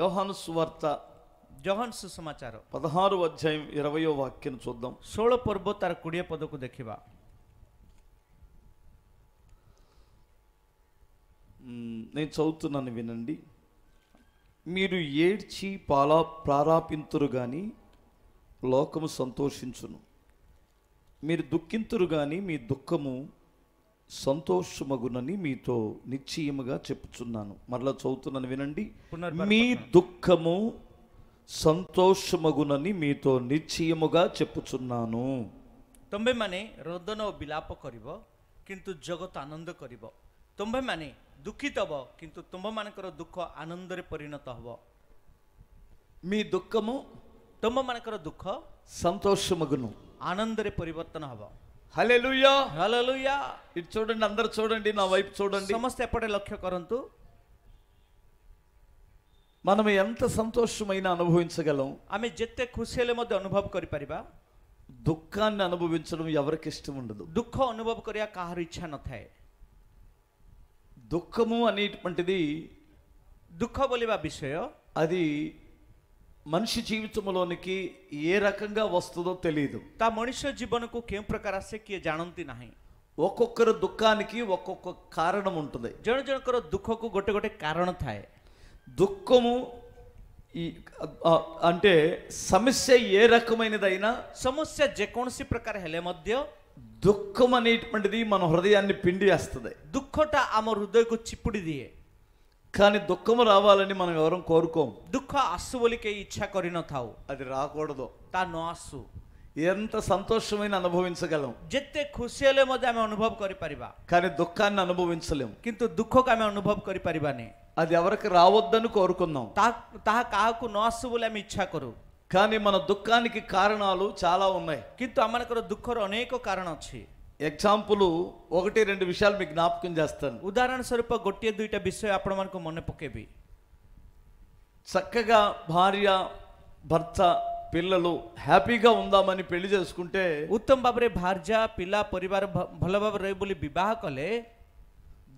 యోహాను సువార్త జోహన్ సమాచారం పదహారు అధ్యాయం ఇరవయో వాక్యం చూద్దాం సోళ ପର୍ବ తర కుడియ ପଦକୁ దక్కివా నేను చదువుతున్నాను వినండి మీరు ఏడ్చి పాలా ప్రారాపింతురు కానీ లోకము సంతోషించును మీరు దుఃఖింతురు కానీ మీ దుఃఖము సంతోషముగునని మీతో నిశ్చయముగా చెప్పుచున్నాను మరలా చదువుతున్నాను వినండి మీ దుఃఖము సంతోషముగునని మీతో నిశ్చయముగా చెప్పుచున్నాను తొంభైమనే రుదన బిలాప కరివ కింటు జగత్ ఆనంద కరివ తొంభైమనే దుఃఖిత హవ కింటు తొంభమానకర దుఃఖ ఆనందరే పరిణత హవ మీ దుఃఖము తొంభమానకర దుఃఖ సంతోషముగును ఆనందరే పరివర్తన హవ హల్లెలూయా హల్లెలూయా ఇట్ చూడండి అందరూ చూడండి నా వైపు చూడండి సమస్త ఎప్పటి లక్ష్య కరంతు మనం ఎంత సంతోషమైన అనుభవించగలం ఆమె జెతే ఖుషిలే మధ్య అనుభవ କରି పరిబా దుఃఖాన అనుభవించడం ఎవర్కిష్టం ఉండదు దుఃఖ అనుభవకరియ కాహరి ఇచ్ఛ నథాయ దుఃఖము అనేటువంటిది దుఃఖ বলিବା విషయం అది మనిషి జీవితంలోనికి ఏ రకంగా వస్తుందో తెలియదు తా మనిషి జీవనకు కేం ପ୍ରକାର ଆସେ କିଏ ଜାଣନ୍ତି ନାହିଁ ఒక్కొక్కరు దుఃఖానికి ఒక్కొక్క కారణం ఉంటుంది ଜଣ ଜଣଙ୍କର ଦୁଃଖକୁ ଗୋଟେ ଗୋଟେ କାରଣ ଥାଏ దుఃఖము ఈ అంటే సమస్య ఏ రకమైనదైనా సమస్య ଯେକୌଣସି ପ୍ରକାର ହେଲେ ମଧ୍ୟ దుఃఖం అనేటువంటిది మన హృదయాన్ని పిండి వేస్తుంది దుఃఖట ఆమె హృదయకు చిప్పుడి దియే కానీ దుఃఖము రావాలని మనం ఎవరం కోరుకోం దుఃఖ అసువులకే ఇచ్చ కొరినతావు అది రాకూడదు తా నోసు ఎంత సంతోషమైన అనుభవించగలం జెత్తే ఖుషియలే మధ్య ఆమె అనుభవం కొరిపరివా కానీ దుఃఖాన్ని అనుభవించలేం కింద దుఃఖకు ఆమె అనుభవం కొరిపరివానే అది ఎవరికి రావద్దని కోరుకుందాం తా తా కాకు నోసువులు ఆమె ఇచ్చా కొరు కానీ మన దుఃఖానికి కారణాలు చాలా ఉన్నాయి కింద అమ్మనికి దుఃఖరు అనేక కారణం వచ్చాయి ఎగ్జాంపుల్ ఒకటి రెండు విషయాలు మీకు జ్ఞాపకం చేస్తాను ఉదాహరణ స్వరూప గొట్టి దుయిట బిస్సే అప్పుడు మనకు మొన్న పొక్కేవి చక్కగా భార్య భర్త పిల్లలు హ్యాపీగా ఉందామని పెళ్లి చేసుకుంటే ఉత్తమ బాబరే భార్య పిల్ల పరివార భలబాబు రేబులి వివాహ కలే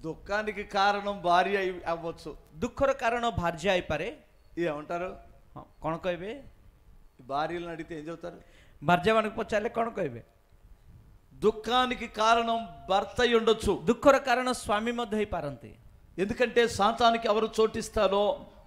దుఃఖానికి కారణం భార్య అవ్వచ్చు దుఃఖర కారణం భార్య అయిపారే ఏమంటారు కొనకైవే భార్యలను అడిగితే ఏం చెబుతారు భార్య మనకు పొచ్చాలే కొనకైవే దుఃఖానికి కారణం భర్త ఉండొచ్చు దుఃఖర కారణం స్వామి మధ్య పారంతి ఎందుకంటే సాతానికి ఎవరు చోటిస్తారో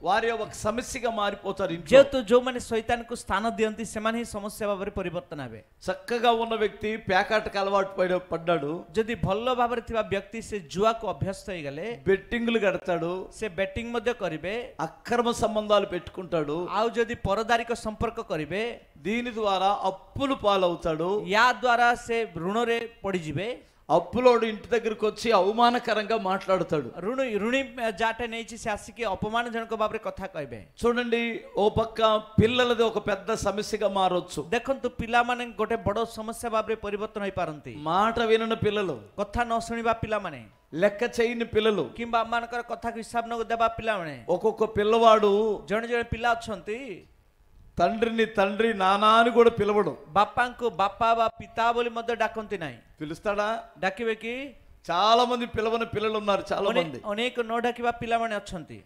వారి ఒక సమస్యగా మారిపోతారు జేతు జో మన సైతానికి స్థానం దింది సెమన్ హి సమస్య భావరే పరివర్తన అవే చక్కగా ఉన్న వ్యక్తి ప్యాకాటకు అలవాటు పడ పడ్డాడు జది భల్ల భావరే తివా వ్యక్తి సే జువాకు అభ్యస్త అయ్యగలే బెట్టింగ్లు కడతాడు సే బెట్టింగ్ మధ్య కరిబే అక్రమ సంబంధాలు పెట్టుకుంటాడు ఆవు జది పొరదారిక సంపర్క కరిబే దీని ద్వారా అప్పులు పాలవుతాడు యా ద్వారా సే రుణరే పడిజిబే అప్పులోడు ఇంటి దగ్గరికి వచ్చి అవమానకరంగా మాట్లాడతాడు ಋಣ ಋಣಿ ಜಾಟ ನೇಯಿಸಿ ଆସିକି ଅପମାନଜନକ ଭାବରେ କଥା କହିବେ చూడండి ఓ పక్క పిల్లలది ఒక పెద్ద సమస్యగా మారొచ్చు ଦେଖନ୍ତୁ ପିଲାମାନେ ଗୋଟେ ବଡ଼ ସମସ୍ୟା ଭାବରେ ପରିବର୍ତ୍ତନ ହୋଇପାରନ୍ତି మాట వినని పిల్లలు କଥା ନ ଶୁଣିବା ପିଲାମାନେ లెక్క చేయని పిల్లలు କିମ୍ବା ଆମମାନଙ୍କର କଥାକୁ ହିସାବ ନ ଦେବା ପିଲାମାନେ ఒక్కొక్క పిల్లవాడు ଜଣେ ଜଣେ ପିଲା ଅଛନ୍ତି తండ్రిని తండ్రి నానా అని కూడా పిలవడం బప్పంకు బప్పా బా పితాబులి మధ్య తినాయి పిలుస్తాడా డక్కివెకి చాలా మంది పిలవని పిల్లలు ఉన్నారు చాలా మంది అనేక బా పిలవని వచ్చింది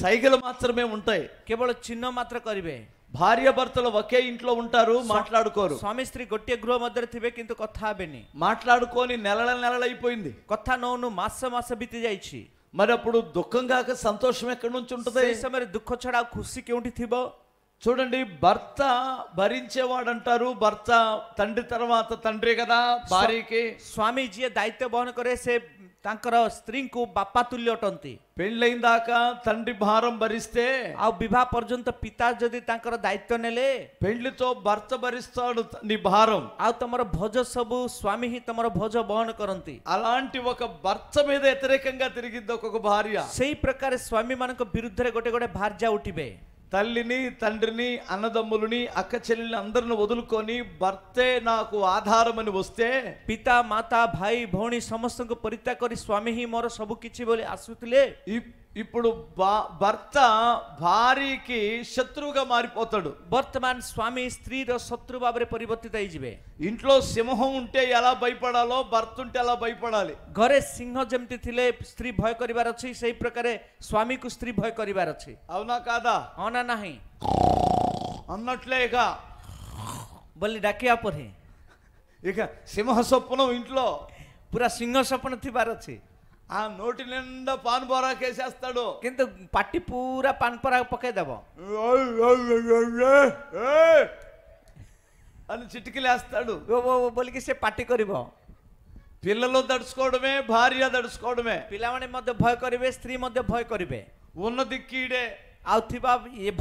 సైకిల్ మాత్రమే ఉంటాయి కేవలం చిన్న మాత్ర కరివే భార్య భర్తలు ఒకే ఇంట్లో ఉంటారు మాట్లాడుకోరు స్వామి స్త్రీ గొట్టె గృహ మధ్య తివే కింద కొత్త బెని మాట్లాడుకొని నెలల నెలలు అయిపోయింది కొత్త నోను మాస మాస బితి చేయించి మరి అప్పుడు దుఃఖం కాక సంతోషం ఎక్కడి నుంచి ఉంటుంది మరి దుఃఖ చడా ఖుషి కేంటి థిబో చూడండి భర్త భరించేవాడు అంటారు భర్త తండ్రి తర్వాత తండ్రి కదా భార్యకి స్వామీజీ దాయిత్య బహన కరేసే ତାଙ୍କର ସ୍ତ୍ରୀଙ୍କୁ ବାପା ତୁଲ୍ୟ ଅଟନ୍ତି ପେଣ୍ଲେଇ ଦାକା ତଣ୍ଡି ଭାରମ ଭରିସ୍ତେ ଆଉ ବିବାହ ପର୍ଯ୍ୟନ୍ତ ପିତା ଯଦି ତାଙ୍କର ଦାୟିତ୍ୱ ନେଲେ ପେଣ୍ଲି ତୋ ଭର୍ତ୍ତ ଭରିସ୍ତାడు నీ భారం ଆଉ ତମର ଭୋଜ ସବୁ ସ୍ୱାମୀ ହିଁ ତମର ଭୋଜ ବହନ କରନ୍ତି అలాంటి ఒక భర్త మీద వ్యతిరేకంగా తిరిగింది ఒక్కొక్క భార్య ସେହି ପ୍ରକାର ସ୍ୱାମୀମାନଙ୍କ ବିରୁଦ୍ଧରେ ଗୋଟେ ଗୋଟେ ଭାର୍ଯ୍ୟା ଉଠିବେ తల్లిని తండ్రిని అన్నదమ్ములని అక్క చెల్లెల్ని అందరిని వదులుకొని భర్తే నాకు ఆధారమని వస్తే పితా మాతా భాయి భౌణి సమస్తకు పరిత్యాగ కరి స్వామి మోర సబుకిచ్చి బోలి ఆశ్రుతులే ఇప్పుడు భర్త భార్యకి శత్రువుగా మారిపోతాడు వర్తమాన్ స్వామి స్త్రీతో శత్రు బాబరి పరివర్తిత అయిజివే ఇంట్లో సింహం ఉంటే ఎలా భయపడాలో భర్త ఉంటే ఎలా భయపడాలి ఘరె సింహ జమితి తిలే స్త్రీ భయ కరివార్ వచ్చి సేయి ప్రకారే స్వామికు స్త్రీ భయ కరివార్ వచ్చి అవునా కాదా అవునా నాహి అన్నట్లేగా బల్లి డక్కే అపరే ఇక సింహ స్వప్నం ఇంట్లో పూరా సింహ స్వప్నం తిబార్ వచ్చి ఆ నోటి నిండా పానపోరాకేసేస్తాడు కింద పట్టి పూరా పానపోరాకు పక్కే దేవ అని చిటికిలేస్తాడు బొలికిస్తే పట్టి కొరివ పిల్లలు తడుచుకోవడమే భార్య తడుచుకోవడమే పిల్లవాణి మధ్య భయ కరివే స్త్రీ మధ్య భయ కరివే ఉన్నది కీడే ఆ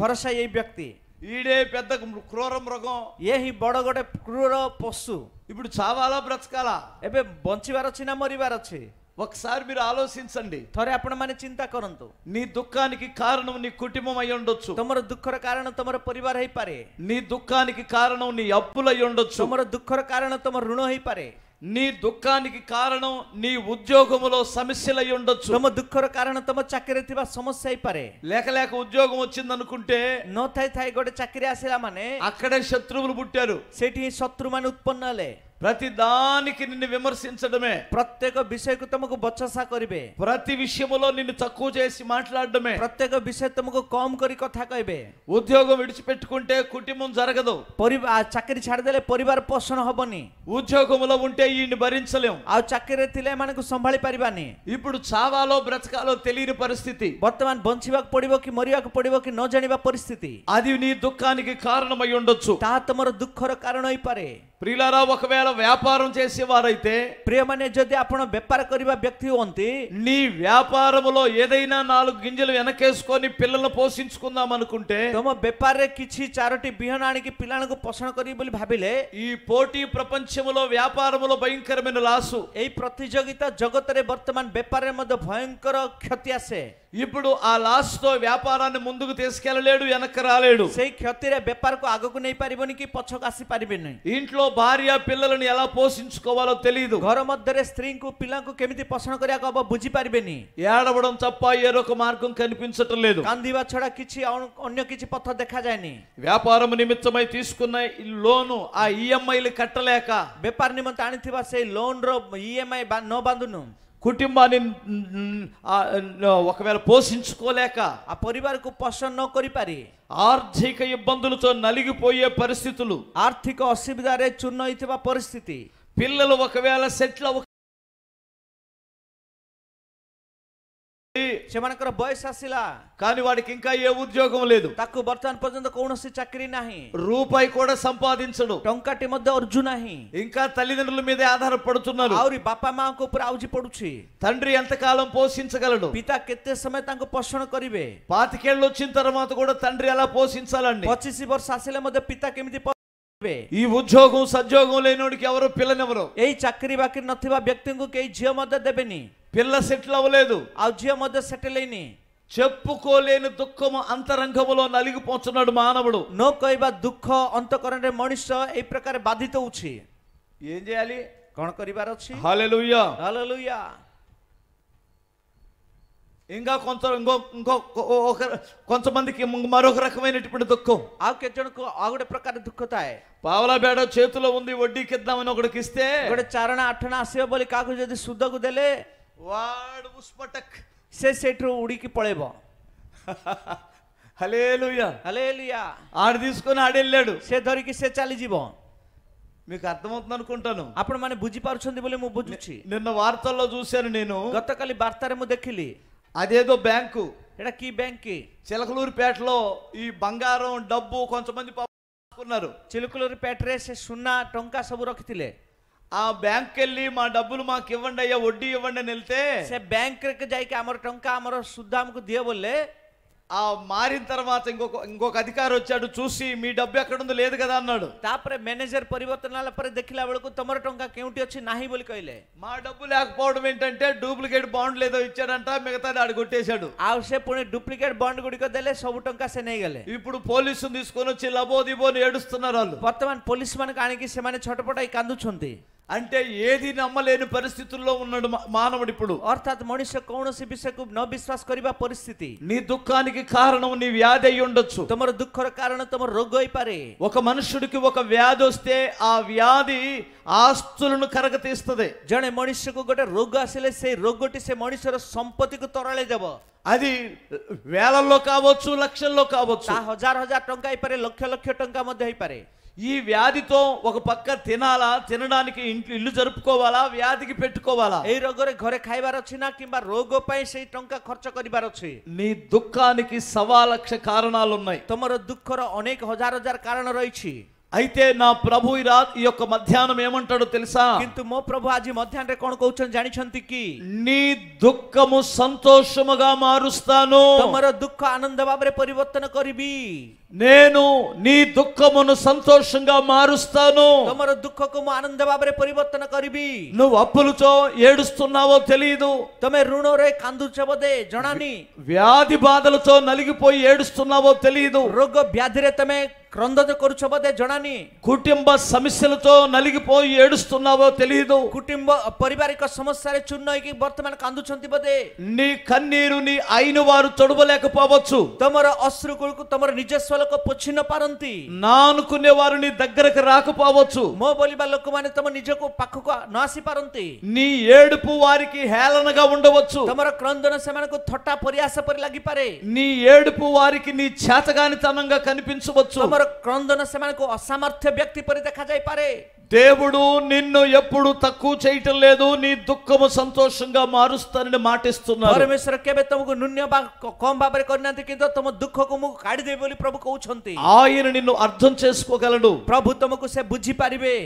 భరోసా ఏ వ్యక్తి ఈడే పెద్ద క్రూర మృగం ఏ హి బడగడే క్రూర పశు ఇప్పుడు చావాలా బ్రతకాలా ఏ బంచివారచి నా మరివారచి ఒకసారి మీరు ఆలోచించండి ଥରେ ଆପଣମାନେ ଚିନ୍ତା କରନ୍ତୁ నీ దుఃఖానికి కారణం నీ కుటుంబం అయి ఉండొచ్చు ତୁମର ଦୁଃଖର କାରଣ ତୁମର ପରିବାର ହେଇପାରେ నీ దుఃఖానికి కారణం నీ అప్పులై ఉండొచ్చు ତୁମର ଦୁଃଖର କାରଣ ତୁମ ଋଣ ହେଇପାରେ నీ దుఃఖానికి కారణం నీ ఉద్యోగములో సమస్యలై ఉండొచ్చు ତୁମ ଦୁଃଖର କାରଣ ତୁମ ଚାକିରିରେ ଥିବା ସମସ୍ୟା ହେଇପାରେ లేక లేక ఉద్యోగం వచ్చిందనుకుంటే ନଥାଇ ଥାଇ ଗୋଟେ ଚାକିରି ଆସିଲା ମାନେ అక్కడే శత్రువులు పుట్టారు ସେଠି ଶତ୍ରୁମାନେ ଉତ୍ପନ୍ନ ହେଲେ ప్రతి దానికి నిన్ను విమర్శించడమే ପ୍ରତ୍ୟେକ ବିଷୟକୁ ତୁମକୁ ବଚସା କରିବେ ప్రతి విషయంలో నిన్ను తక్కువ చేసి మాట్లాడడమే ପ୍ରତ୍ୟେକ ବିଷୟ ତୁମକୁ କମ୍ କରି କଥା କହିବେ ఉద్యోగం విడిచిపెట్టుకుంటే కుటుంబం జరగదు ପରିବା ଚାକିରି ଛାଡ଼ିଦେଲେ ପରିବାର ପୋଷଣ ହବନି ఉద్యోగంలో ఉంటే ఈయన్ని భరించలేం ଆଉ ଚାକିରିରେ ଥିଲେ ଏମାନଙ୍କୁ ସମ୍ଭାଳି ପାରିବାନି ఇప్పుడు చావాలో బ్రతకాలో తెలియని పరిస్థితి ବର୍ତ୍ତମାନ ବଞ୍ଚିବାକୁ ପଡ଼ିବ କି ମରିବାକୁ ପଡ଼ିବ କି ନ ଜାଣିବା ପରିସ୍ଥିତି అది నీ దుఃఖానికి కారణమై ఉండొచ్చు ତାହା ତୁମର ଦୁଃଖର କାରଣ ହେଇପାରେ প্রিলারা ఒకవేళ వ్యాపారం చేసేవారైతే ప్రియమనే যদি ଆପଣ ବେପାର କରିବା ବ୍ୟକ୍ତି ହୁଅନ୍ତି నీ వ్యాపారములో ఏదైనా నాలుగు గింజలు వెనకేసుకొని పిల్లలను పోషించుకుందాం అనుకుంటే ତମ ବେପାରରେ କିଛି ଚାରୋଟି ବିହନ ଆଣିକି ପିଲାଙ୍କୁ ପୋଷଣ କରିବି ବୋଲି ଭାବିଲେ ఈ పోటీ ప్రపంచములో వ్యాపారములో భయంకరమైన లాసు ଏହି ପ୍ରତିଯୋଗିତା ଜଗତରେ ବର୍ତ୍ତମାନ ବେପାରରେ ମଧ୍ୟ ଭୟଙ୍କର କ୍ଷତି ଆସେ ఇప్పుడు ఆ లాస్ట్ తో వ్యాపారాన్ని ముందుకు తీసుకెళ్లలేడు వెనక రాలేడు బెప్పారకు ఆగకు నై పరిబోనికి పొచ్చకు ఆసి పరిబెన్ని ఇంట్లో భార్య పిల్లలను ఎలా పోషించుకోవాలో తెలియదు ఘర మధ్యరే స్త్రీకు పిల్లకు కెమితి పోషణ కొరియాక అబ్బా బుజి పరిబెన్ని ఏడవడం తప్ప ఏరొక మార్గం కనిపించటం లేదు కంది వచ్చడ కిచి అన్య కిచి పొత్త దెఖా జాయని వ్యాపారము నిమిత్తమై తీసుకున్న లోను ఆ ఈఎంఐలు కట్టలేక బెప్పార్ నిమంత అణితివా సే లోన్ రో ఈఎంఐ నో బందును కుటుంబాన్ని ఒకవేళ పోషించుకోలేక ఆ పరివారకు పోషణ కొరిపారి ఆర్థిక ఇబ్బందులతో నలిగిపోయే పరిస్థితులు ఆర్థిక అసువిధారే చున్న పరిస్థితి పిల్లలు ఒకవేళ సెటిల్ అవ ସେମାନଙ୍କର ବୟସ ଆସିଲା కానీ వాడికి ఇంకా ఏ ఉద్యోగం లేదు తక్కువ ବର୍ତ୍ତମାନ ପର୍ଯ୍ୟନ୍ତ କୌଣସି ଚାକିରି ନାହିଁ రూపాయి కూడా సంపాదించడు టొంకటి మధ్య ଅର୍ଜୁ ఇంకా తల్లిదండ్రుల మీద ఆధారపడుతున్నారు ଆହୁରି ବାପା ମାଙ୍କ ଉପରେ ଆଉଜି ପଡୁଛି తండ్రి ఎంతకాలం పోషించగలడు పిత కెత్తే సమయ ତାଙ୍କୁ పోషణ କରିବେ పాతికేళ్ళు వచ్చిన తర్వాత కూడా తండ్రి అలా పోషించాలండి ପଚିଶ వర్ష అసిల మధ్య ପିତା କେମିତି ఈ ఉద్యోగం సద్యోగం లేనోడికి ఎవరు పిల్లనెవరు ఏ చక్కరి బాకరి నథివా వ్యక్తికి కేయి జీవ మద్దతు దెబ్బని పిల్ల సెటిల్ అవ్వలేదు అవజయ మొద సెటిల్ అయిని చెప్పుకోలేని దుఃఖము అంతరంగములో నలిగిపోతున్నాడు మానవుడు నో కైబా దుఃఖ అంతఃకరణରେ మనిష ଏହି ପ୍ରକାର బాధిత ହେଉଛି ఏం చేయాలి కొన କରିବାର ଅଛି హల్లెలూయా హల్లెలూయా ఇంకా కొంత ఇంకో ఇంకో ఒక కొంతమందికి మరొక రకమైనటువంటి దుఃఖం ఆ కెచ్చనకు ఆవిడ ప్రకారం దుఃఖతాయ్ పావలా బేడ చేతిలో ఉంది వడ్డీకి ఇద్దామని ఒకటికి ఇస్తే చారణ అట్టణ అసే బోలి కాకు జది శుద్ధకు తెలే వాడు ఉస్పటక్ সে সেটু উড়িকি পড়েব హలేలుయా హలేలుయా ఆడు తీసుకొని ఆడెళ్ళాడు সে ধরিকি সে চালি మీకు అర్థమవుతుంది అనుకుంటాను అప్పుడు మన బుజ్జిపరుచుంది బోలే ము బుజ్జుచి నిన్న వార్తల్లో చూశాను నేను గతకలి వార్తారే ము దక్కిలి అదేదో బ్యాంకు ఎడా కీ బ్యాంక్కి చిలకలూరుపేటలో ఈ బంగారం డబ్బు కొంతమంది ఉన్నారు చిలుకలూరుపేటరే రేసే సున్నా టొంకా ସବୁ ରଖିଥିଲେ ఆ బ్యాంక్ వెళ్ళి మా డబ్బులు మాకు ఇవ్వండి అయ్యా వడ్డీ ఇవ్వండి అని వెళ్తే బ్యాంక్ జైకి କେ ଯାଇକି ଆମର ଟଙ୍କା ଆମର ఆ మారిన తర్వాత ఇంకొక ఇంకొక అధికారి వచ్చాడు చూసి మీ డబ్బు ఎక్కడ ఉందో లేదు కదా అన్నాడు ତାପରେ మేనేజర్ ପରିବର୍ତ୍ତନ ହେଲା ପରେ ଦେଖିଲା ବେଳକୁ వచ్చి నాహి బలికైలే మా డబ్బు లేకపోవడం ఏంటంటే డూప్లికేట్ బాండ్ లేదో ఇచ్చాడంట మిగతా ఆడు కొట్టేశాడు ఆ సేపు డూప్లికేట్ బాండ్ ବଣ୍ଡ ଗୁଡ଼ିକ ଦେଲେ ସବୁ ଟଙ୍କା ఇప్పుడు పోలీసుని తీసుకొని వచ్చి లబోదిబోని ఏడుస్తున్నారు వాళ్ళు పోలీసు మనకు ఆయనకి సమాన ସେମାନେ ఇక అందుచుంది అంటే ఏది నమ్మలేని పరిస్థితుల్లో ఉన్నాడు మానవుడు ఇప్పుడు అర్థాత్ మనిషి కౌణసి విషయకు నో విశ్వాస କରିବା పరిస్థితి నీ దుఃఖానికి కారణం నీ వ్యాధి అయి ఉండొచ్చు తమరు దుఃఖ కారణం తమ రోగ అయిపారే ఒక మనుషుడికి ఒక వ్యాధి వస్తే ఆ వ్యాధి ఆస్తులను కరగతీస్తుంది జଣେ ମଣିଷକୁ ଗୋଟେ ରୋଗ ଆସିଲେ ସେଇ ରୋଗଟି ସେ ମଣିଷର ସମ୍ପତ୍ତିକୁ ତରଳେଇ ଦେବ అది వేలల్లో కావచ్చు లక్షల్లో కావచ్చు హజార్ హజార్ టంకా అయిపోయి లక్ష లక్ష టంకా మధ్య అయిపోయి ఈ వ్యాధి తో ఒక పక్క తినాల తినడానికి ఇల్లు ఇల్లు జరుపుకోవాల వ్యాధికి పెట్టుకోవాల ఏ రగరే ఘరే ఖైబారొచ్చి నాకింబా రోగోపై సే టంకా ఖర్చ కరిబారొచ్చి ని దుకానికి సవాలక్ష కారణాలు ఉన్నాయి తమర దుక్కర అనేక হাজার হাজার కారణ রইచి అయితే నా ప్రభు ఈ రాత్ ఈ యొక్క మధ్యాహ్నం ఏమంటాడో తెలుసా మో ప్రభు ପ୍ରଭୁ మధ్యాహ్నం ମଧ୍ୟାହ୍ନରେ କ'ଣ କହୁଛନ୍ତି ଜାଣିଛନ୍ତି କି నీ దుఃఖము సంతోషముగా మారుస్తాను తమర దుఃఖ ఆనంద ଭାବରେ పరివర్తన କରିବି నేను నీ దుఃఖమును సంతోషంగా మారుస్తాను తమర ଦୁଃଖକୁ ମୁଁ ଆନନ୍ଦ ଭାବରେ ପରିବର୍ତ୍ତନ କରିବି నువ్వు అప్పులతో ఏడుస్తున్నావో తెలియదు తమ రుణోరే କାନ୍ଦୁଛ ବୋଧେ ଜଣାନି వ్యాధి బాధలతో నలిగిపోయి ఏడుస్తున్నావో తెలియదు రోగ ବ୍ୟାଧିରେ ତମେ క్రొందత కొరుచబదే జొడని కుటుంబ సమస్యలతో నలిగిపోయి ఏడుస్తున్నావో తెలియదు కుటుంబ పరివారిక సమస్యలు చున్నోయికి వర్తమాన అందుచంది బదే నీ కన్నీరు నీ అయిన వారు తొడవలేకపోవచ్చు తమర అశ్రుకులకు తమర నిజస్వలకు పొచ్చిన పరంతి నా అనుకునే వారు నీ దగ్గరకు రాకపోవచ్చు మోబలి బలి బల్లకు మన తమ నిజకు పక్కకు నాసి పరంతి నీ ఏడుపు వారికి హేళనగా ఉండవచ్చు తమర క్రందన సెమనకు తొట్ట పరియాస పరి లగిపరే నీ ఏడుపు వారికి నీ చేతగానితనంగా కనిపించవచ్చు ତାଙ୍କର କ୍ରନ୍ଦନ ସେମାନଙ୍କୁ ଅସାମର୍ଥ୍ୟ ବ୍ୟକ୍ତି ପରି ଦେଖାଯାଇପାରେ దేవుడు నిన్ను ఎప్పుడు తక్కువ చేయటం లేదు నీ దుఃఖము సంతోషంగా మారుస్తానని మాటిస్తున్నాడు పరమేశ్వర కేబే తమకు నున్య బా కం భాବରେ କରିନାହାନ୍ତି କିନ୍ତୁ ତମ ଦୁଃଖକୁ ମୁଁ କାଢିଦେବି ఆయన నిన్ను అర్థం చేసుకోగలడు ప్రభు తమకు సే బుజ్జి పరివే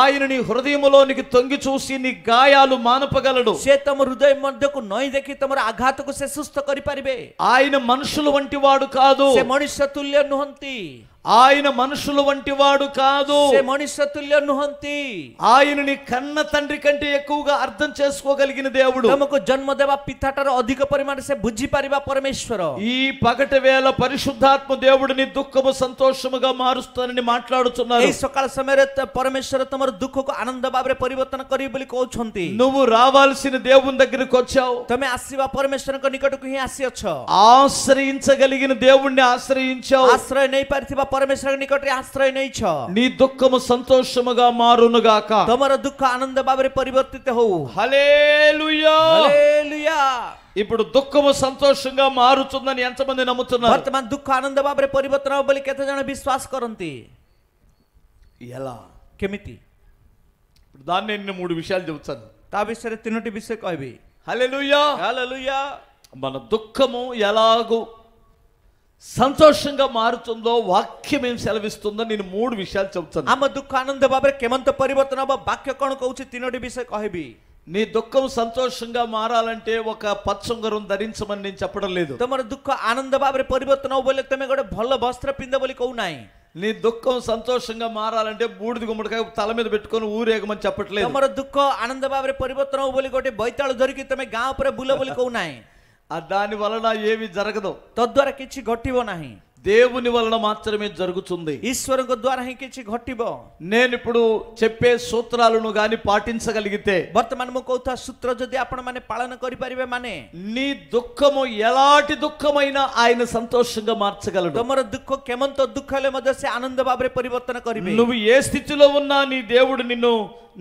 ఆయన నీ హృదయములోనికి తొంగి చూసి నీ గాయాలు మానపగలడు సే తమ హృదయం మధ్యకు నోయి దక్కి తమ ఆఘాతకు సే సుస్థ కరిపారిబే ఆయన మనుషులు వంటి వాడు కాదు మనుష్య తుల్య నుహంతి ఆయన మనుషుల వంటి వాడు కాదు మనుషతుల్యనుహంతి ఆయనని కన్న తండ్రి కంటే ఎక్కువగా అర్థం చేసుకోగలిగిన దేవుడు తమకు జన్మదేవ పితాటర అధిక పరిమాణ బుజ్జి పరివా పరమేశ్వర ఈ పగటి వేళ పరిశుద్ధాత్మ దేవుడిని దుఃఖము సంతోషముగా మారుస్తానని మాట్లాడుతున్నారు ఈ సకాల సమయంలో పరమేశ్వర తమ దుఃఖకు ఆనంద భాବରେ పరివర్తన କରିବେ కోచుంది నువ్వు రావాల్సిన దేవుని దగ్గరికి వచ్చావు తమే ଆସିବା ପରମେଶ୍ୱରଙ୍କ ନିକଟକୁ ହିଁ ଆସିଅଛ ఆశ్రయించగలిగిన దేవుణ్ణి ఆశ్రయించావు ఆశ్రయ ନେଇ ପାରିଥିବା పరమేశ్వరు నికటి ఆశ్రయ నై ఛ నీ దుఃఖము సంతోషముగా మారును గాక తమర దుఃఖ ఆనంద భావరే పరివర్తిత హోవు హల్లెలూయా హల్లెలూయా ఇప్పుడు దుఃఖము సంతోషంగా మారుతుందని ఎంతమంది నమ్ముతున్నారు వర్తమాన దుఃఖ ఆనంద భావరే పరివర్తన బలి కేత జన విశ్వాస కరంతి ఎలా కెమితి ఇప్పుడు దాన్ని నేను మూడు విషయాలు చెబుతాను తా విషయం తిన్నటి విషయం కవి హల్లెలూయా హల్లెలూయా మన దుఃఖము ఎలాగూ సంతోషంగా మారుతుందో వాక్యం ఏం సెలవిస్తుందో నేను మూడు విషయాలు చెబుతాను ଆମ ଦୁଃଖାନନ୍ଦ ଭାବରେ କେମନ୍ତ ପରିବର୍ତ୍ତନ ହବ ବାକ୍ୟ କ'ଣ କହୁଛି ତିନୋଟି ବିଷୟ କହିବି నీ దుఃఖం సంతోషంగా మారాలంటే ఒక పచ్చొంగరం ధరించమని నేను చెప్పడం లేదు ତୁମର ଦୁଃଖ ଆନନ୍ଦ ଭାବରେ ପରିବର୍ତ୍ତନ ହବ ବୋଲି ତୁମେ ଗୋଟେ ଭଲ ବସ୍ତ୍ର ପିନ୍ଧ ବୋଲି କହୁନାହିଁ నీ దుఃఖం సంతోషంగా మారాలంటే బూడిద గుమ్మడికాయ తల మీద పెట్టుకొని ఊరేగమని చెప్పట్లేదు ତୁମର ଦୁଃଖ ଆନନ୍ଦ ଭାବରେ ପରିବର୍ତ୍ତନ ହବ ବୋଲି ଗୋଟେ ବୈତାଳ ଧରିକି ତୁମେ ଗାଁ ଉପରେ ବୁଲ ବୋଲି କହୁନାହିଁ దాని వలన ఏమి జరగదు తద్వరకిచ్చి କିଛି ଘଟିବ ନାହିଁ దేవుని వలన మాత్రమే జరుగుతుంది ఈశ్వరుకు ద్వారా హింకించి ఘట్టిబో నేను ఇప్పుడు చెప్పే సూత్రాలను గాని పాటించగలిగితే వర్తమానము కౌత సూత్ర జ్యోతి అప్పుడు మన పాలన କରିପାରିବେ ମାନେ నీ దుఃఖము ఎలాంటి దుఃఖమైనా ఆయన సంతోషంగా మార్చగలడు ତମର ଦୁଃଖ କେମନ୍ତ దుఃఖాలే ହେଲେ ఆనంద బాబరే పరివర్తన ଭାବରେ నువ్వు ఏ స్థితిలో ఉన్నా నీ దేవుడు నిన్ను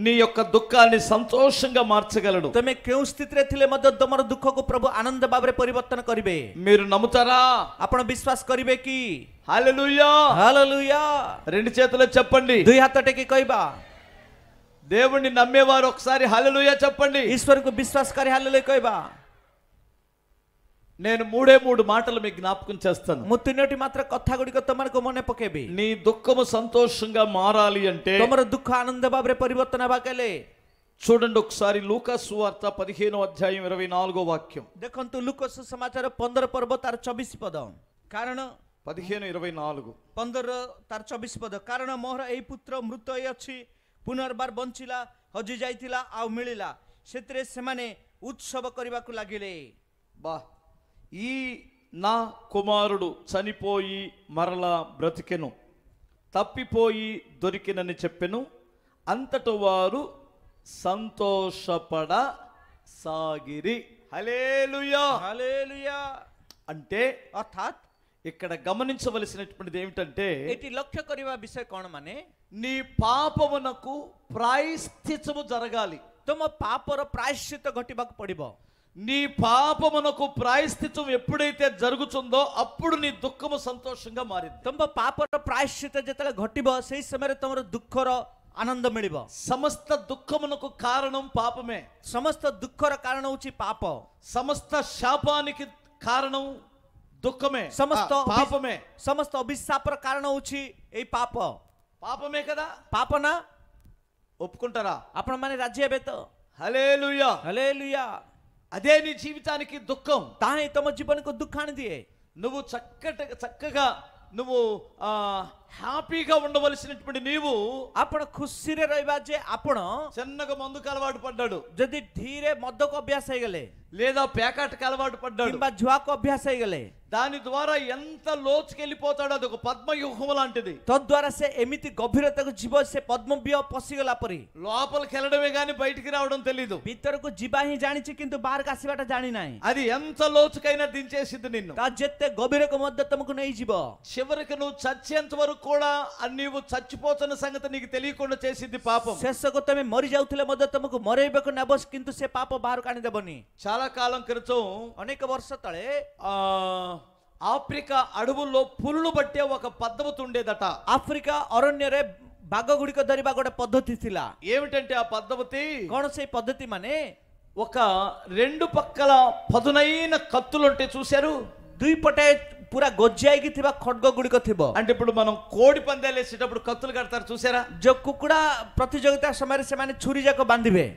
నీ యొక్క దుఃఖాన్ని సంతోషంగా మార్చగలడు తమే କେଉଁ స్థితి ଥିଲେ ମଧ୍ୟ ତମର దుఃఖకు ప్రభు ఆనంద బాబరే పరివర్తన କରିବେ మీరు నమ్ముతారా అప్పుడు విశ్వాస କରିବେ କି qui రెండు చేతులు చెప్పండి దుই হাতটাকে దేవుణ్ణి నమ్మేవారు ఒకసారి హల్లెలూయా చెప్పండి ఈశ్వరుకు విశ్వాసకారి కరి కైబా నేను మూడే మూడు మాటలు మీకు జ్ఞాపకం చేస్తాను ముత్తునోటి మాత్రం కొత్త గుడి కొత్త మనకు పకేబి నీ దుఃఖము సంతోషంగా మారాలి అంటే తమర దుఃఖ ఆనంద బాబరే పరివర్తన బాకలే చూడండి ఒకసారి లూకస్ వార్త పదిహేనో అధ్యాయం ఇరవై నాలుగో వాక్యం దేకంతు లూకస్ సమాచారం పొందర పర్వ తర చబిసి పదం కారణం పదిహేను ఇరవై నాలుగు పందర తర చబిశ పద కారణ మోహర ఏ పుత్ర మృత అయ్యి పునర్బార్ బంచిలా హజి జాయిలా ఆ మిళిలా సెత్రే సెమనే ఉత్సవ కరివాకు లాగిలే బా ఈ నా కుమారుడు చనిపోయి మరలా బ్రతికెను తప్పిపోయి దొరికినని చెప్పెను అంతట వారు సంతోషపడ సాగిరి హలేలుయా హలేలుయా అంటే అర్థాత్ ఇక్కడ గమనించవలసినటువంటిది ఏమిటంటే ఇది లక్ష్య କରିବା విషయ కోణమని నీ పాపమునకు ప్రాయశ్చిత్తము జరగాలి తమ పాపర ప్రాయశ్చిత ఘటిబకు పడిబ నీ పాపమునకు ప్రాయశ్చిత్తం ఎప్పుడైతే జరుగుతుందో అప్పుడు నీ దుఃఖము సంతోషంగా మారింది తమ పాపర ప్రాయశ్చిత ଯେତେବେଳେ ఘటిబ సేయ ସମୟରେ ତୁମର దుఃఖర ଆନନ୍ଦ మిడిబ సమస్త దుఃఖమునకు కారణం పాపమే సమస్త దుఃఖర కారణం ହେଉଛି పాపం సమస్త శాపానికి కారణం దుఃఖమే సమస్త పాపమే సమస్త అభిశాపర కారణం వచ్చి ఏ పాప పాపమే కదా పాపనా ఒప్పుకుంటారా అప్పుడు మన రాజ్యబేతో హలేలుయా హలేలుయా అదే నీ జీవితానికి దుఃఖం తానే తమ జీవనకు దుఃఖానిది నువ్వు చక్కటి చక్కగా నువ్వు హ్యాపీగా ఉండవలసినటువంటి నీవు అప్పుడు ఖుషిరే రవిబాజే అప్పుడు చిన్నగా మందుకు అలవాటు పడ్డాడు జది ధీరే మద్దకు అభ్యాస అయ్యగలే లేదా పేకాటకు అలవాటు పడ్డాడు జ్వాకు అభ్యాస అయ్యగలే దాని ద్వారా ఎంత వెళ్ళిపోతాడు అది ఒక పద్మవ్యూహం లాంటిది తద్వారా సే ఎమితి గభీరతకు జీవ సే పద్మవ్యూహ పసిగలా లోపలికి వెళ్ళడమే గాని బయటికి రావడం తెలియదు ଭିତରକୁ ଯିବା ହିଁ కింద କିନ୍ତୁ అసివట జాని నాయి అది ఎంత లోతుకైనా దించేసింది నిన్ను ତା ଯେତେ ଗଭୀରକୁ ମଧ୍ୟ నై ନେଇଯିବ చివరికి నువ్వు చచ్చేంత వరకు కూడా అది నీవు చచ్చిపోతున్న సంగతి నీకు తెలియకుండా చేసింది పాపం ଶେଷକୁ ତମେ ମରିଯାଉଥିଲେ ମଧ୍ୟ ତମକୁ నబస్ కింద సే పాప ପାପ ବାହାରକୁ ଆଣିଦେବନି చాలా కాలం క్రితం అనేక వర్ష ତଳେ ఆ ఆఫ్రికా అడవుల్లో పులులు పట్టే ఒక పద్ధతి ఉండేదట ఆఫ్రికా అరణ్యరే ବାଘ ଗୁଡିକ ଧରିବା ଗୋଟେ ପଦ୍ଧତି ଥିଲା ఏమిటంటే ఆ పద్ధతి କ'ଣ పద్ధతి ପଦ୍ଧତି ఒక రెండు పక్కల పదునైన కత్తులు ఉంటే చూశారు ଦୁଇପଟେ ପୁରା గొజ్జాయికి ଥିବା ఖడ్గ గుడికి తివ అంటే ఇప్పుడు మనం కోడి పందాలు వేసేటప్పుడు కత్తులు కడతారు చూసారా ଯୋଉ କୁକୁଡ଼ା ପ୍ରତିଯୋଗିତା ସମୟରେ ସେମାନେ ଛୁରୀ ଯାକ బందివే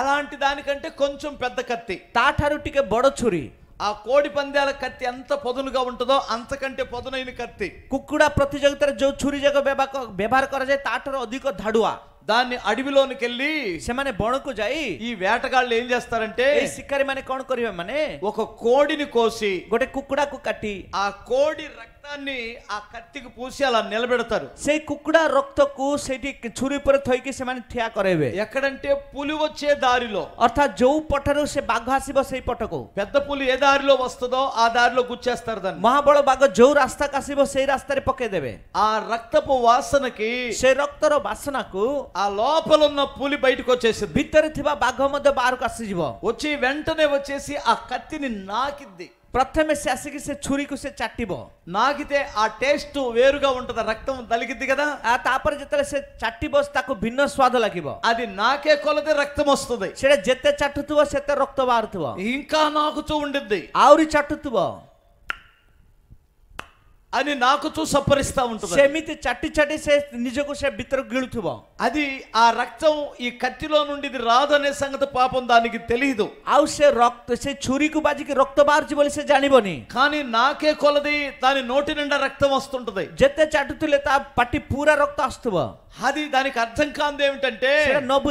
అలాంటి దానికంటే కొంచెం పెద్ద కత్తి ତାଠାରୁ ଟିକେ ବଡ଼ ଛୁରୀ ఆ కోడి పందాల కత్తి అంత పదునుగా ఉంటుందో అంతకంటే పదునైన కత్తి కుక్కుడా ప్రతి జగతర జో చురి జగ వ్యవహార వ్యవహార కొరజే తాటర అధిక ధడువా దాన్ని అడవిలోనికి వెళ్ళి ସେମାନେ బొణకు జాయి ఈ వేటగాళ్ళు ఏం చేస్తారంటే సిక్కరి మన కోణ కొరివమనే ఒక కోడిని కోసి గొడె కుక్కుడాకు కట్టి ఆ కోడి రక్తాన్ని ఆ కత్తికి పూసి అలా నిలబెడతారు సే కుక్కుడా రక్తకు సెటి చురి పర థోయికి ସେମାନେ ఠియా కరేవే ఎక్కడంటే పులి వచ్చే దారిలో అర్థాత్ జౌ పొట్టరు సే బాఘ ఆసిబ సే పొట్టకు పెద్ద పులి ఏ దారిలో వస్తుందో ఆ దారిలో గుచ్చేస్తారు దాన్ని మహాబల బాగా జౌ రాస్తా కాసిబ సే రాస్తారే పక్కేదేవే ఆ రక్తపు వాసనకి సే రక్తర వాసనకు ఆ లోపల ఉన్న పులి బయటకు వచ్చేసి ଭିତରେ ଥିବା ବାଘ ମଧ୍ୟ ବାହାରକୁ ଆସିଯିବ వచ్చి వెంటనే వచ్చేసి ఆ కత్తిని నాకిద్ది ప్రథమే ସେ ଆସିକି ସେ ଛୁରୀକୁ ସେ ଚାଟିବ నాకితే ఆ టేస్ట్ వేరుగా ఉంటది రక్తం తలిగిద్ది కదా ఆ ତାପରେ ଯେତେବେଳେ ସେ ଚାଟିବ ତାକୁ ଭିନ୍ନ ସ୍ୱାଦ ଲାଗିବ అది నాకే కొలది రక్తం వస్తుంది ସେଇଟା ଯେତେ ଚାଟୁଥିବ ସେତେ ରକ୍ତ ବାହାରୁଥିବ ఇంకా నాకుతూ ఉండిద్ది ଆହୁରି ଚାଟୁଥିବ అని నాకు చూ చూసప్పరిస్తా ఉంటుంది సెమితి చట్టి చట్టి నిజకు బిత్తరు గిలుతువ అది ఆ రక్తం ఈ కత్తిలో నుండి ఇది రాదనే సంగతి పాపం దానికి తెలియదు ఆవుసే రక్త చురికు బాజికి రక్త బార్చి వలసి జానిబోని కానీ నాకే కొలది దాని నోటి నిండా రక్తం వస్తుంటది జత్తే చట్టు తులేత పట్టి పూర రక్త వస్తువా అది దానికి అర్థం కాదు ఏమిటంటే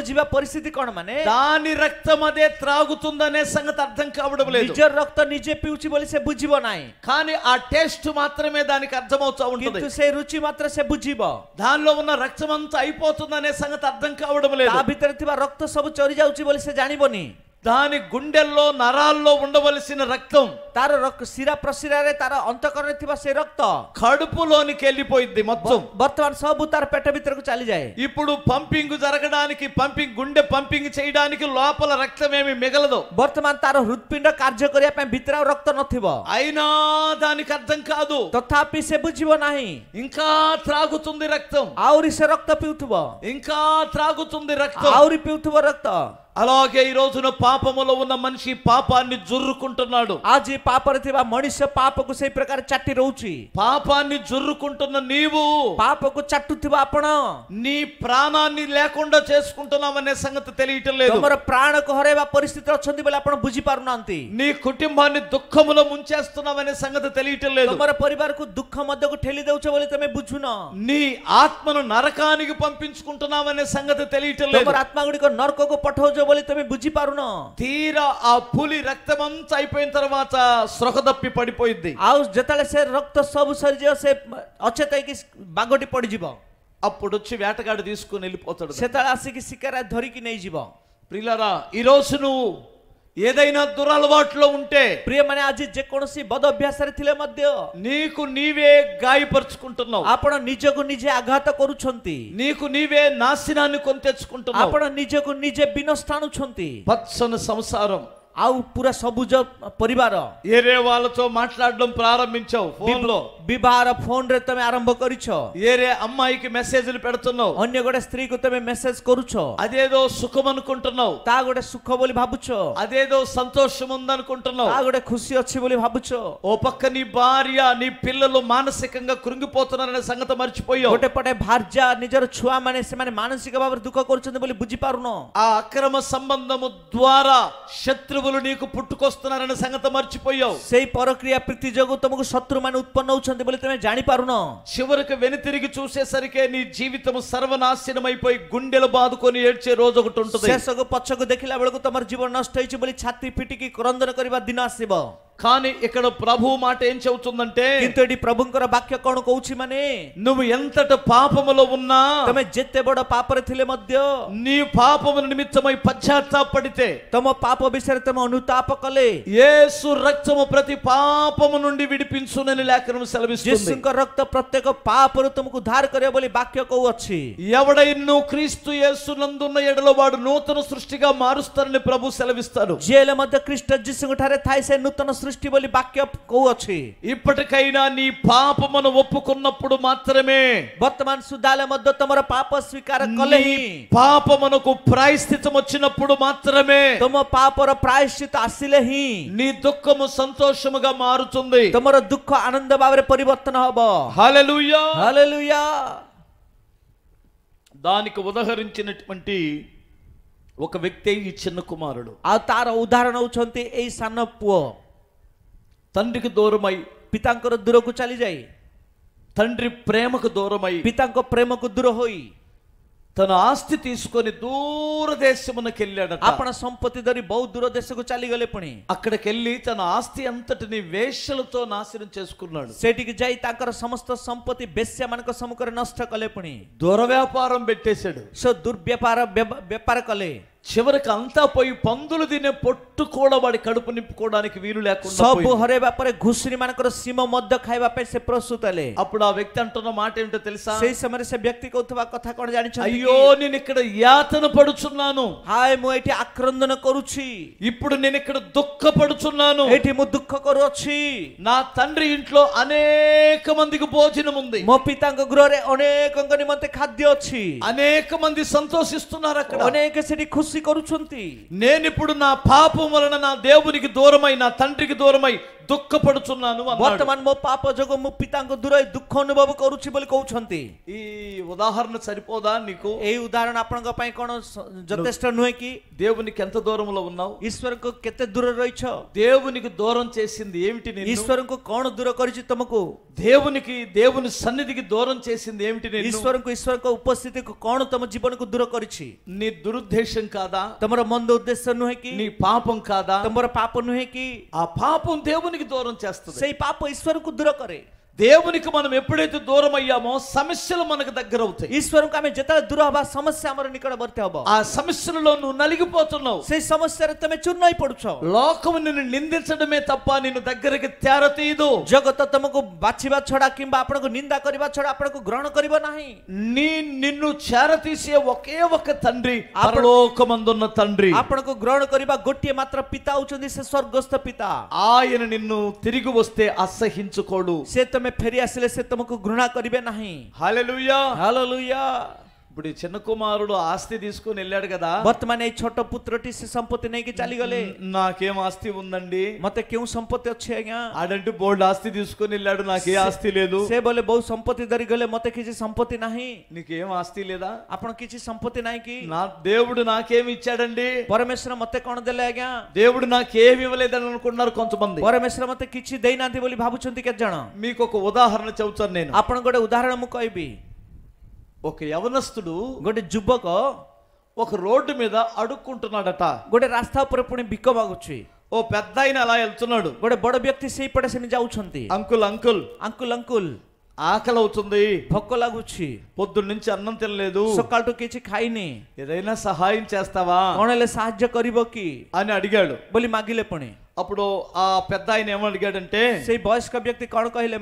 జీవ పరిస్థితి కోణమనే దాని రక్తం అదే త్రాగుతుందనే సంగతి అర్థం కావడం లేదు నిజ రక్త నిజే పిలిచి బలిసే బుజ్జిబో నాయి కానీ ఆ టేస్ట్ మాత్రమే దానికి అర్థం అవుతా ఉంటుంది సే రుచి మాత్రమే బుజ్జిబో దానిలో ఉన్న రక్తం అంతా అయిపోతుందనే సంగతి అర్థం కావడం లేదు ఆ భితర రక్త సబు చొరి జాଉଛି బలిసే జానిబోని దాని గుండెల్లో నరాల్లో ఉండవలసిన రక్తం ତାର ରକ୍- ଶିରା ପ୍ରଶିରାରେ ତାର ଅନ୍ତକରଣରେ ଥିବା ସେ ରକ୍ତ కడుపులోనికి వెళ్ళిపోయింది మొత్తం ବର୍ତ୍ତମାନ ସବୁ ତାର ପେଟ ଭିତରକୁ ଚାଲିଯାଏ ఇప్పుడు పంపింగ్ జరగడానికి పంపింగ్ గుండె పంపింగ్ చేయడానికి లోపల రక్తం ఏమి మిగలదు ବର୍ତ୍ତମାନ ତାର ହୃତ୍ପିଣ୍ଡ କାର୍ଯ୍ୟ କରିବା ପାଇଁ ଭିତରେ ଆଉ ରକ୍ତ ନଥିବ అయినా దానికి అర్థం కాదు ତଥାପି ସେ ବୁଝିବ ନାହିଁ ఇంకా త్రాగుతుంది రక్తం ଆହୁରି ସେ ରକ୍ତ ପିଉଥିବ ఇంకా త్రాగుతుంది రక్తం ଆହୁରି ପିଉଥିବ ରକ୍ତ అలాగే ఈ రోజున పాపములో ఉన్న మనిషి పాపాన్ని జుర్రుకుంటున్నాడు આજે પાપર થવા મનુષ્ય પાપકુ સે પ્રકાર ચટ્ટી રહુચી పాపాన్ని జుర్రుకుంటున్న నీవు పాపకు చట్టుతివా ଆପଣ నీ ప్రాణాన్ని లేకుండా చేసుకుంటున్నావనే సంగతి తెలియటం లేదు ତମର ప్రాణకు ହରାଇବା పరిస్థితి వచ్చింది ବୋଲି ଆପଣ ବୁଝିପାରୁନାହାନ୍ତି నీ కుటుంబాన్ని దుఃఖములో ముంచేస్తున్నావనే సంగతి తెలియటం లేదు ତମର ପରିବାରକୁ ଦୁଃଖ ମଧ୍ୟକୁ ଠେଲି ଦେଉଛ బుజ్జునా నీ ఆత్మను నరకానికి పంపించుకుంటున్నావనే సంగతి తెలియటం లేదు ତମର ଆତ୍ମା ଗୁଡ଼ିକ ନର୍କକୁ చేయదో బోలి తమే బుజ్జి పారును తీర ఆ పులి రక్తమంతా అయిపోయిన తర్వాత సొరకదప్పి పడిపోయింది ఆ జతల సే రక్త సబు సరిజే సే అచ్చతైకి బాగొటి పడిజిబో అప్పుడు వచ్చి వేటగాడు తీసుకుని వెళ్ళిపోతాడు సెతళ ఆసికి సికర ధరికి నెయ్యిజిబో ప్రిలరా ఈ రోజు నువ్వు ఏదైనా దురలవాట్లో ఉంటే ప్రియమనే అజి జకొనసి కొనసి బద అభ్యాసరి మధ్య నీకు నీవే గాయపరుచుకుంటున్నావు ଆପଣ ନିଜକୁ ନିଜେ ଆଘାତ କରୁଛନ୍ତି నీకు నీవే నాశనాన్ని కొని తెచ్చుకుంటున్నావు నిజకు నిజే ନିଜେ ବିନଷ୍ଟାଣୁଛନ୍ତି పచ్చన సంసారం ଆଉ ପୁରା ସବୁଜ ପରିବାର ఏరే వాళ్ళతో మాట్లాడడం ప్రారంభించావు ఫోన్ లో ବିବାହର ତମେ ଆରମ୍ଭ କରିଛ ఏరే అమ్మాయికి మెసేజ్లు పెడుతున్నావు ଅନ୍ୟ ଗୋଟେ ସ୍ତ୍ରୀକୁ ତମେ ମେସେଜ କରୁଛ అదేదో సుఖం అనుకుంటున్నావు ତା ଗୋଟେ ସୁଖ ବୋଲି ଭାବୁଛ అదేదో సంతోషం ତା ఉందనుకుంటున్నావు ଗୋଟେ ଖୁସି ଅଛି ବୋଲି ଭାବୁଛ ఓ పక్క నీ భార్య నీ పిల్లలు మానసికంగా కృంగిపోతున్నారనే సంగతి మర్చిపోయావు ଗୋଟେ ପଟେ ଭାର୍ଜା ନିଜର ଛୁଆମାନେ ସେମାନେ ମାନସିକ ଭାବରେ ଦୁଃଖ କରୁଛନ୍ତି ବୋଲି ବୁଝିପାରୁନ ఆ అక్రమ సంబంధము ద్వారా శత్రు శత్రువులు నీకు పుట్టుకొస్తున్నారన్న సంగతి మర్చిపోయావు সেই পরক্রিয়া প্রীতি যোগু তোমাকে শত্রু মানে উৎপন্ন হউছন্তি বলি তুমি জানি পারুনো చివరికి వెనుతిరిగి చూసేసరికి నీ జీవితం సర్వనాశనమైపోయి గుండెలు బాదుకొని ఏడ్చే రోజు ఒకటి ఉంటుంది శేషకు పచ్చకు দেখিলা বেলকু তোমার জীবন নষ্ট হইছে বলি ছাতি পিটিকি ক্রন্দন করিবা দিন আসিব కానీ ఇక్కడ ప్రభు మాట ఏం చెబుతుందంటే ఇంతటి ଏଠି బాక్య ବାକ୍ୟ କ'ଣ నువ్వు ఎంతట పాపములో ఉన్నా ତମେ ଯେତେ ବଡ଼ ପାପରେ నీ పాపముల నిమిత్తమై పశ్చాత్తాపడితే తమ పాప ବିଷୟରେ ତମେ యేసు రక్తము ప్రతి పాపము నుండి విడిపించునని లేఖనం సెలవిస్తుంది ଯୀଶୁଙ୍କ ରକ୍ତ ପ୍ରତ୍ୟେକ ପାପରୁ ତମକୁ ଧାର କରିବ ବୋଲି ବାକ୍ୟ କହୁଅଛି ఎవడైనూ క్రీస్తు యేసునందున్న ఎడలో వాడు నూతన సృష్టిగా మారుస్తారని ప్రభు సెలవిస్తారు జైల మధ్య ମଧ୍ୟ ଖ୍ରୀଷ୍ଟ ఠరే ଠାରେ నూతన సృష్టి బలి వాక్య కోవచ్చు ఇప్పటికైనా నీ పాపమును ఒప్పుకున్నప్పుడు మాత్రమే వర్తమాన సుధాల మధ్య తమర పాప స్వీకార కలే పాపమునకు ప్రాయశ్చితం వచ్చినప్పుడు మాత్రమే తమ పాపర ప్రాయశ్చిత ଆସିଲେ నీ దుఃఖము సంతోషముగా మారుతుంది తమర దుఃఖ ఆనంద భావରେ పరివర్తన ହବ హల్లెలూయా హల్లెలూయా దానికి ఉదహరించినటువంటి ఒక వ్యక్తి ఈ చిన్న కుమారుడు ఆ తార ఉదాహరణ అవుతుంది ఏ సన్న పుଅ తండ్రికి దూరమై పితాంకర దురకు చలిజాయి తండ్రి ప్రేమకు దూరమై పితాంక ప్రేమకు దురహోయి తన ఆస్తి తీసుకొని దూర దేశమునకి వెళ్ళాడు అప్పన సంపత్తి ధరి బహు దూర దేశకు చలిగలే పని అక్కడికి వెళ్ళి తన ఆస్తి అంతటిని వేషలతో నాశనం చేసుకున్నాడు సెటికి జై తాకర సమస్త సంపత్తి బెస్య మనకు సమకర నష్ట కలే పని దూర వ్యాపారం పెట్టేశాడు సో దుర్వ్యాపార వ్యాపార కలే చివరికి అంతా పోయి పందులు తినే పొట్టు కూడా వాడి కడుపు నింపుకోవడానికి వీలు లేకుండా సబ్బు హరే వ్యాపార ఘుసుని మనకు సీమ మధ్య ఖాଇବା పై సే ప్రస్తుతలే అప్పుడు ఆ వ్యక్తి అంటున్న మాట ఏంటో తెలుసా సే సమరే వ్యక్తి కౌతువా కథ కూడా జానించు అయ్యో నేను ఇక్కడ యాతన పడుచున్నాను హాయ్ మో ఎటి ఆక్రందన కొరుచి ఇప్పుడు నేను ఇక్కడ దుఃఖపడుచున్నాను ఎటి మో దుఃఖ కొరొచ్చి నా తండ్రి ఇంట్లో అనేక మందికి భోజనం ఉంది మో పితాంగ గృహరే అనేకంగా నిమంతే ఖాద్య వచ్చి అనేక మంది సంతోషిస్తున్నారు అక్కడ అనేక సెటి ఖుషి ଦୋଷୀ କରୁଛନ୍ତି నేను ఇప్పుడు నా పాపం వలన నా దేవునికి దూరమై నా తండ్రికి దూరమై దుఃఖపడుచున్నాను ବର୍ତ୍ତମାନ ମୋ ପାପ ଯୋଗୁଁ ମୁଁ ପିତାଙ୍କ ଦୂରରେ ଦୁଃଖ ଅନୁଭବ କରୁଛି ବୋଲି କହୁଛନ୍ତି ଏ సరిపోదా నీకు ఏ ఉదాహరణ ଆପଣଙ୍କ ପାଇଁ କ'ଣ ଯଥେଷ୍ଟ ନୁହେଁ దేవునికి ఎంత దూరంలో ఉన్నావు ఈశ్వరుకు కెత్త దూర ରହିଛ దేవునికి దూరం చేసింది ఏమిటి నేను ఈశ్వరుకు କ'ଣ దూర కరుచి తమకు దేవునికి దేవుని సన్నిధికి దూరం చేసింది ఏమిటి నేను ఈశ్వరుకు ఈశ్వరుకు ఉపస్థితికి କ'ଣ తమ జీవనకు దూర కరుచి నీ దురుద్దేశం కాదా తమର మందు ఉద్దేశం నుహే నీ పాపం కాదా తమర పాపం నుహే ఆ పాపం దేవుని దేవునికి దూరం చేస్తుంది ସେଇ ପାପ ଈଶ୍ୱରଙ୍କୁ ଦୂର କରେ దేవునికి మనం ఎప్పుడైతే దూరం అయ్యామో సమస్యలు మనకు దగ్గర అవుతాయి ఈశ్వరం ఆమె జత దురాభా సమస్య అమర ఇక్కడ బర్తేబా ఆ సమస్యలలో నువ్వు నలిగిపోతున్నావు సే సమస్య రక్తమే చున్నాయి పడుచావు లోకము నిన్ను నిందించడమే తప్ప నిన్ను దగ్గరికి తేరతీయదు జగత తమకు బచ్చివా ఛడా కింబా అప్పటికి నింద కరిబా ఛడా అప్పటికి గ్రహణ కరిబా నాయి నీ నిన్ను చేరతీసే ఒకే ఒక తండ్రి పరలోకమందున్న తండ్రి అప్పటికి గ్రహణ కరిబా గొట్టి మాత్ర పిత అవుతుంది సే స్వర్గస్థ పిత ఆయన నిన్ను తిరిగి వస్తే అసహించుకోడు సే तुम फेरी आसे से तुमको घृणा करेंगे ना हालेलुया हालेलुया ఇప్పుడు చిన్న కుమారుడు ఆస్తి తీసుకుని వెళ్ళాడు కదా బర్తమనే చోట పుత్రటిసి సంపత్తి నైకి చలిగలే నాకేం ఆస్తి ఉందండి మతకేం సంపత్తి వచ్చాయా ఆడంటే బోల్డ్ ఆస్తి తీసుకుని వెళ్ళాడు నాకే ఆస్తి లేదు సేబలే బహు సంపత్తి దరిగలే మత కిచి సంపత్తి నాహి నీకేం ఆస్తి లేదా అప్పుడు కిచి సంపత్తి నాయకి నా దేవుడు నాకేం ఇచ్చాడండి పరమేశ్వరం మత కొనదలేగా దేవుడు నాకేం ఇవ్వలేదని అనుకున్నారు కొంతమంది పరమేశ్వరం మత కిచి దైనాంతి బోలి భాబుచుంది కదా మీకు ఒక ఉదాహరణ చెబుతాను నేను అప్పుడు కూడా ఉదాహరణ ముక్కైబి ఒక యవనస్తుడు గొడ్డ జుబ్బకు ఒక రోడ్డు మీద అడుక్కుంటున్నాడట రాస్తా గొడ్డ రాస్తాపురపుని బిక్కబాగుచ్చి ఓ పెద్ద ఆయన అలా వెళ్తున్నాడు గొడ్డ బడ వ్యక్తి సేపడ శని జాగుచుంది అంకుల్ అంకుల్ అంకుల్ అంకుల్ ఆకలి అవుతుంది పొక్కలాగుచ్చి పొద్దున్న నుంచి అన్నం తినలేదు సొక్కాటు కేచి ఖాయిని ఏదైనా సహాయం చేస్తావా కోణలే సాధ్య కరిబోకి అని అడిగాడు బలి మాగిలే పని అప్పుడు ఆ పెద్ద ఆయన ఏమడిగాడంటే సే బాయ్స్ వ్యక్తి కాణ కహిలే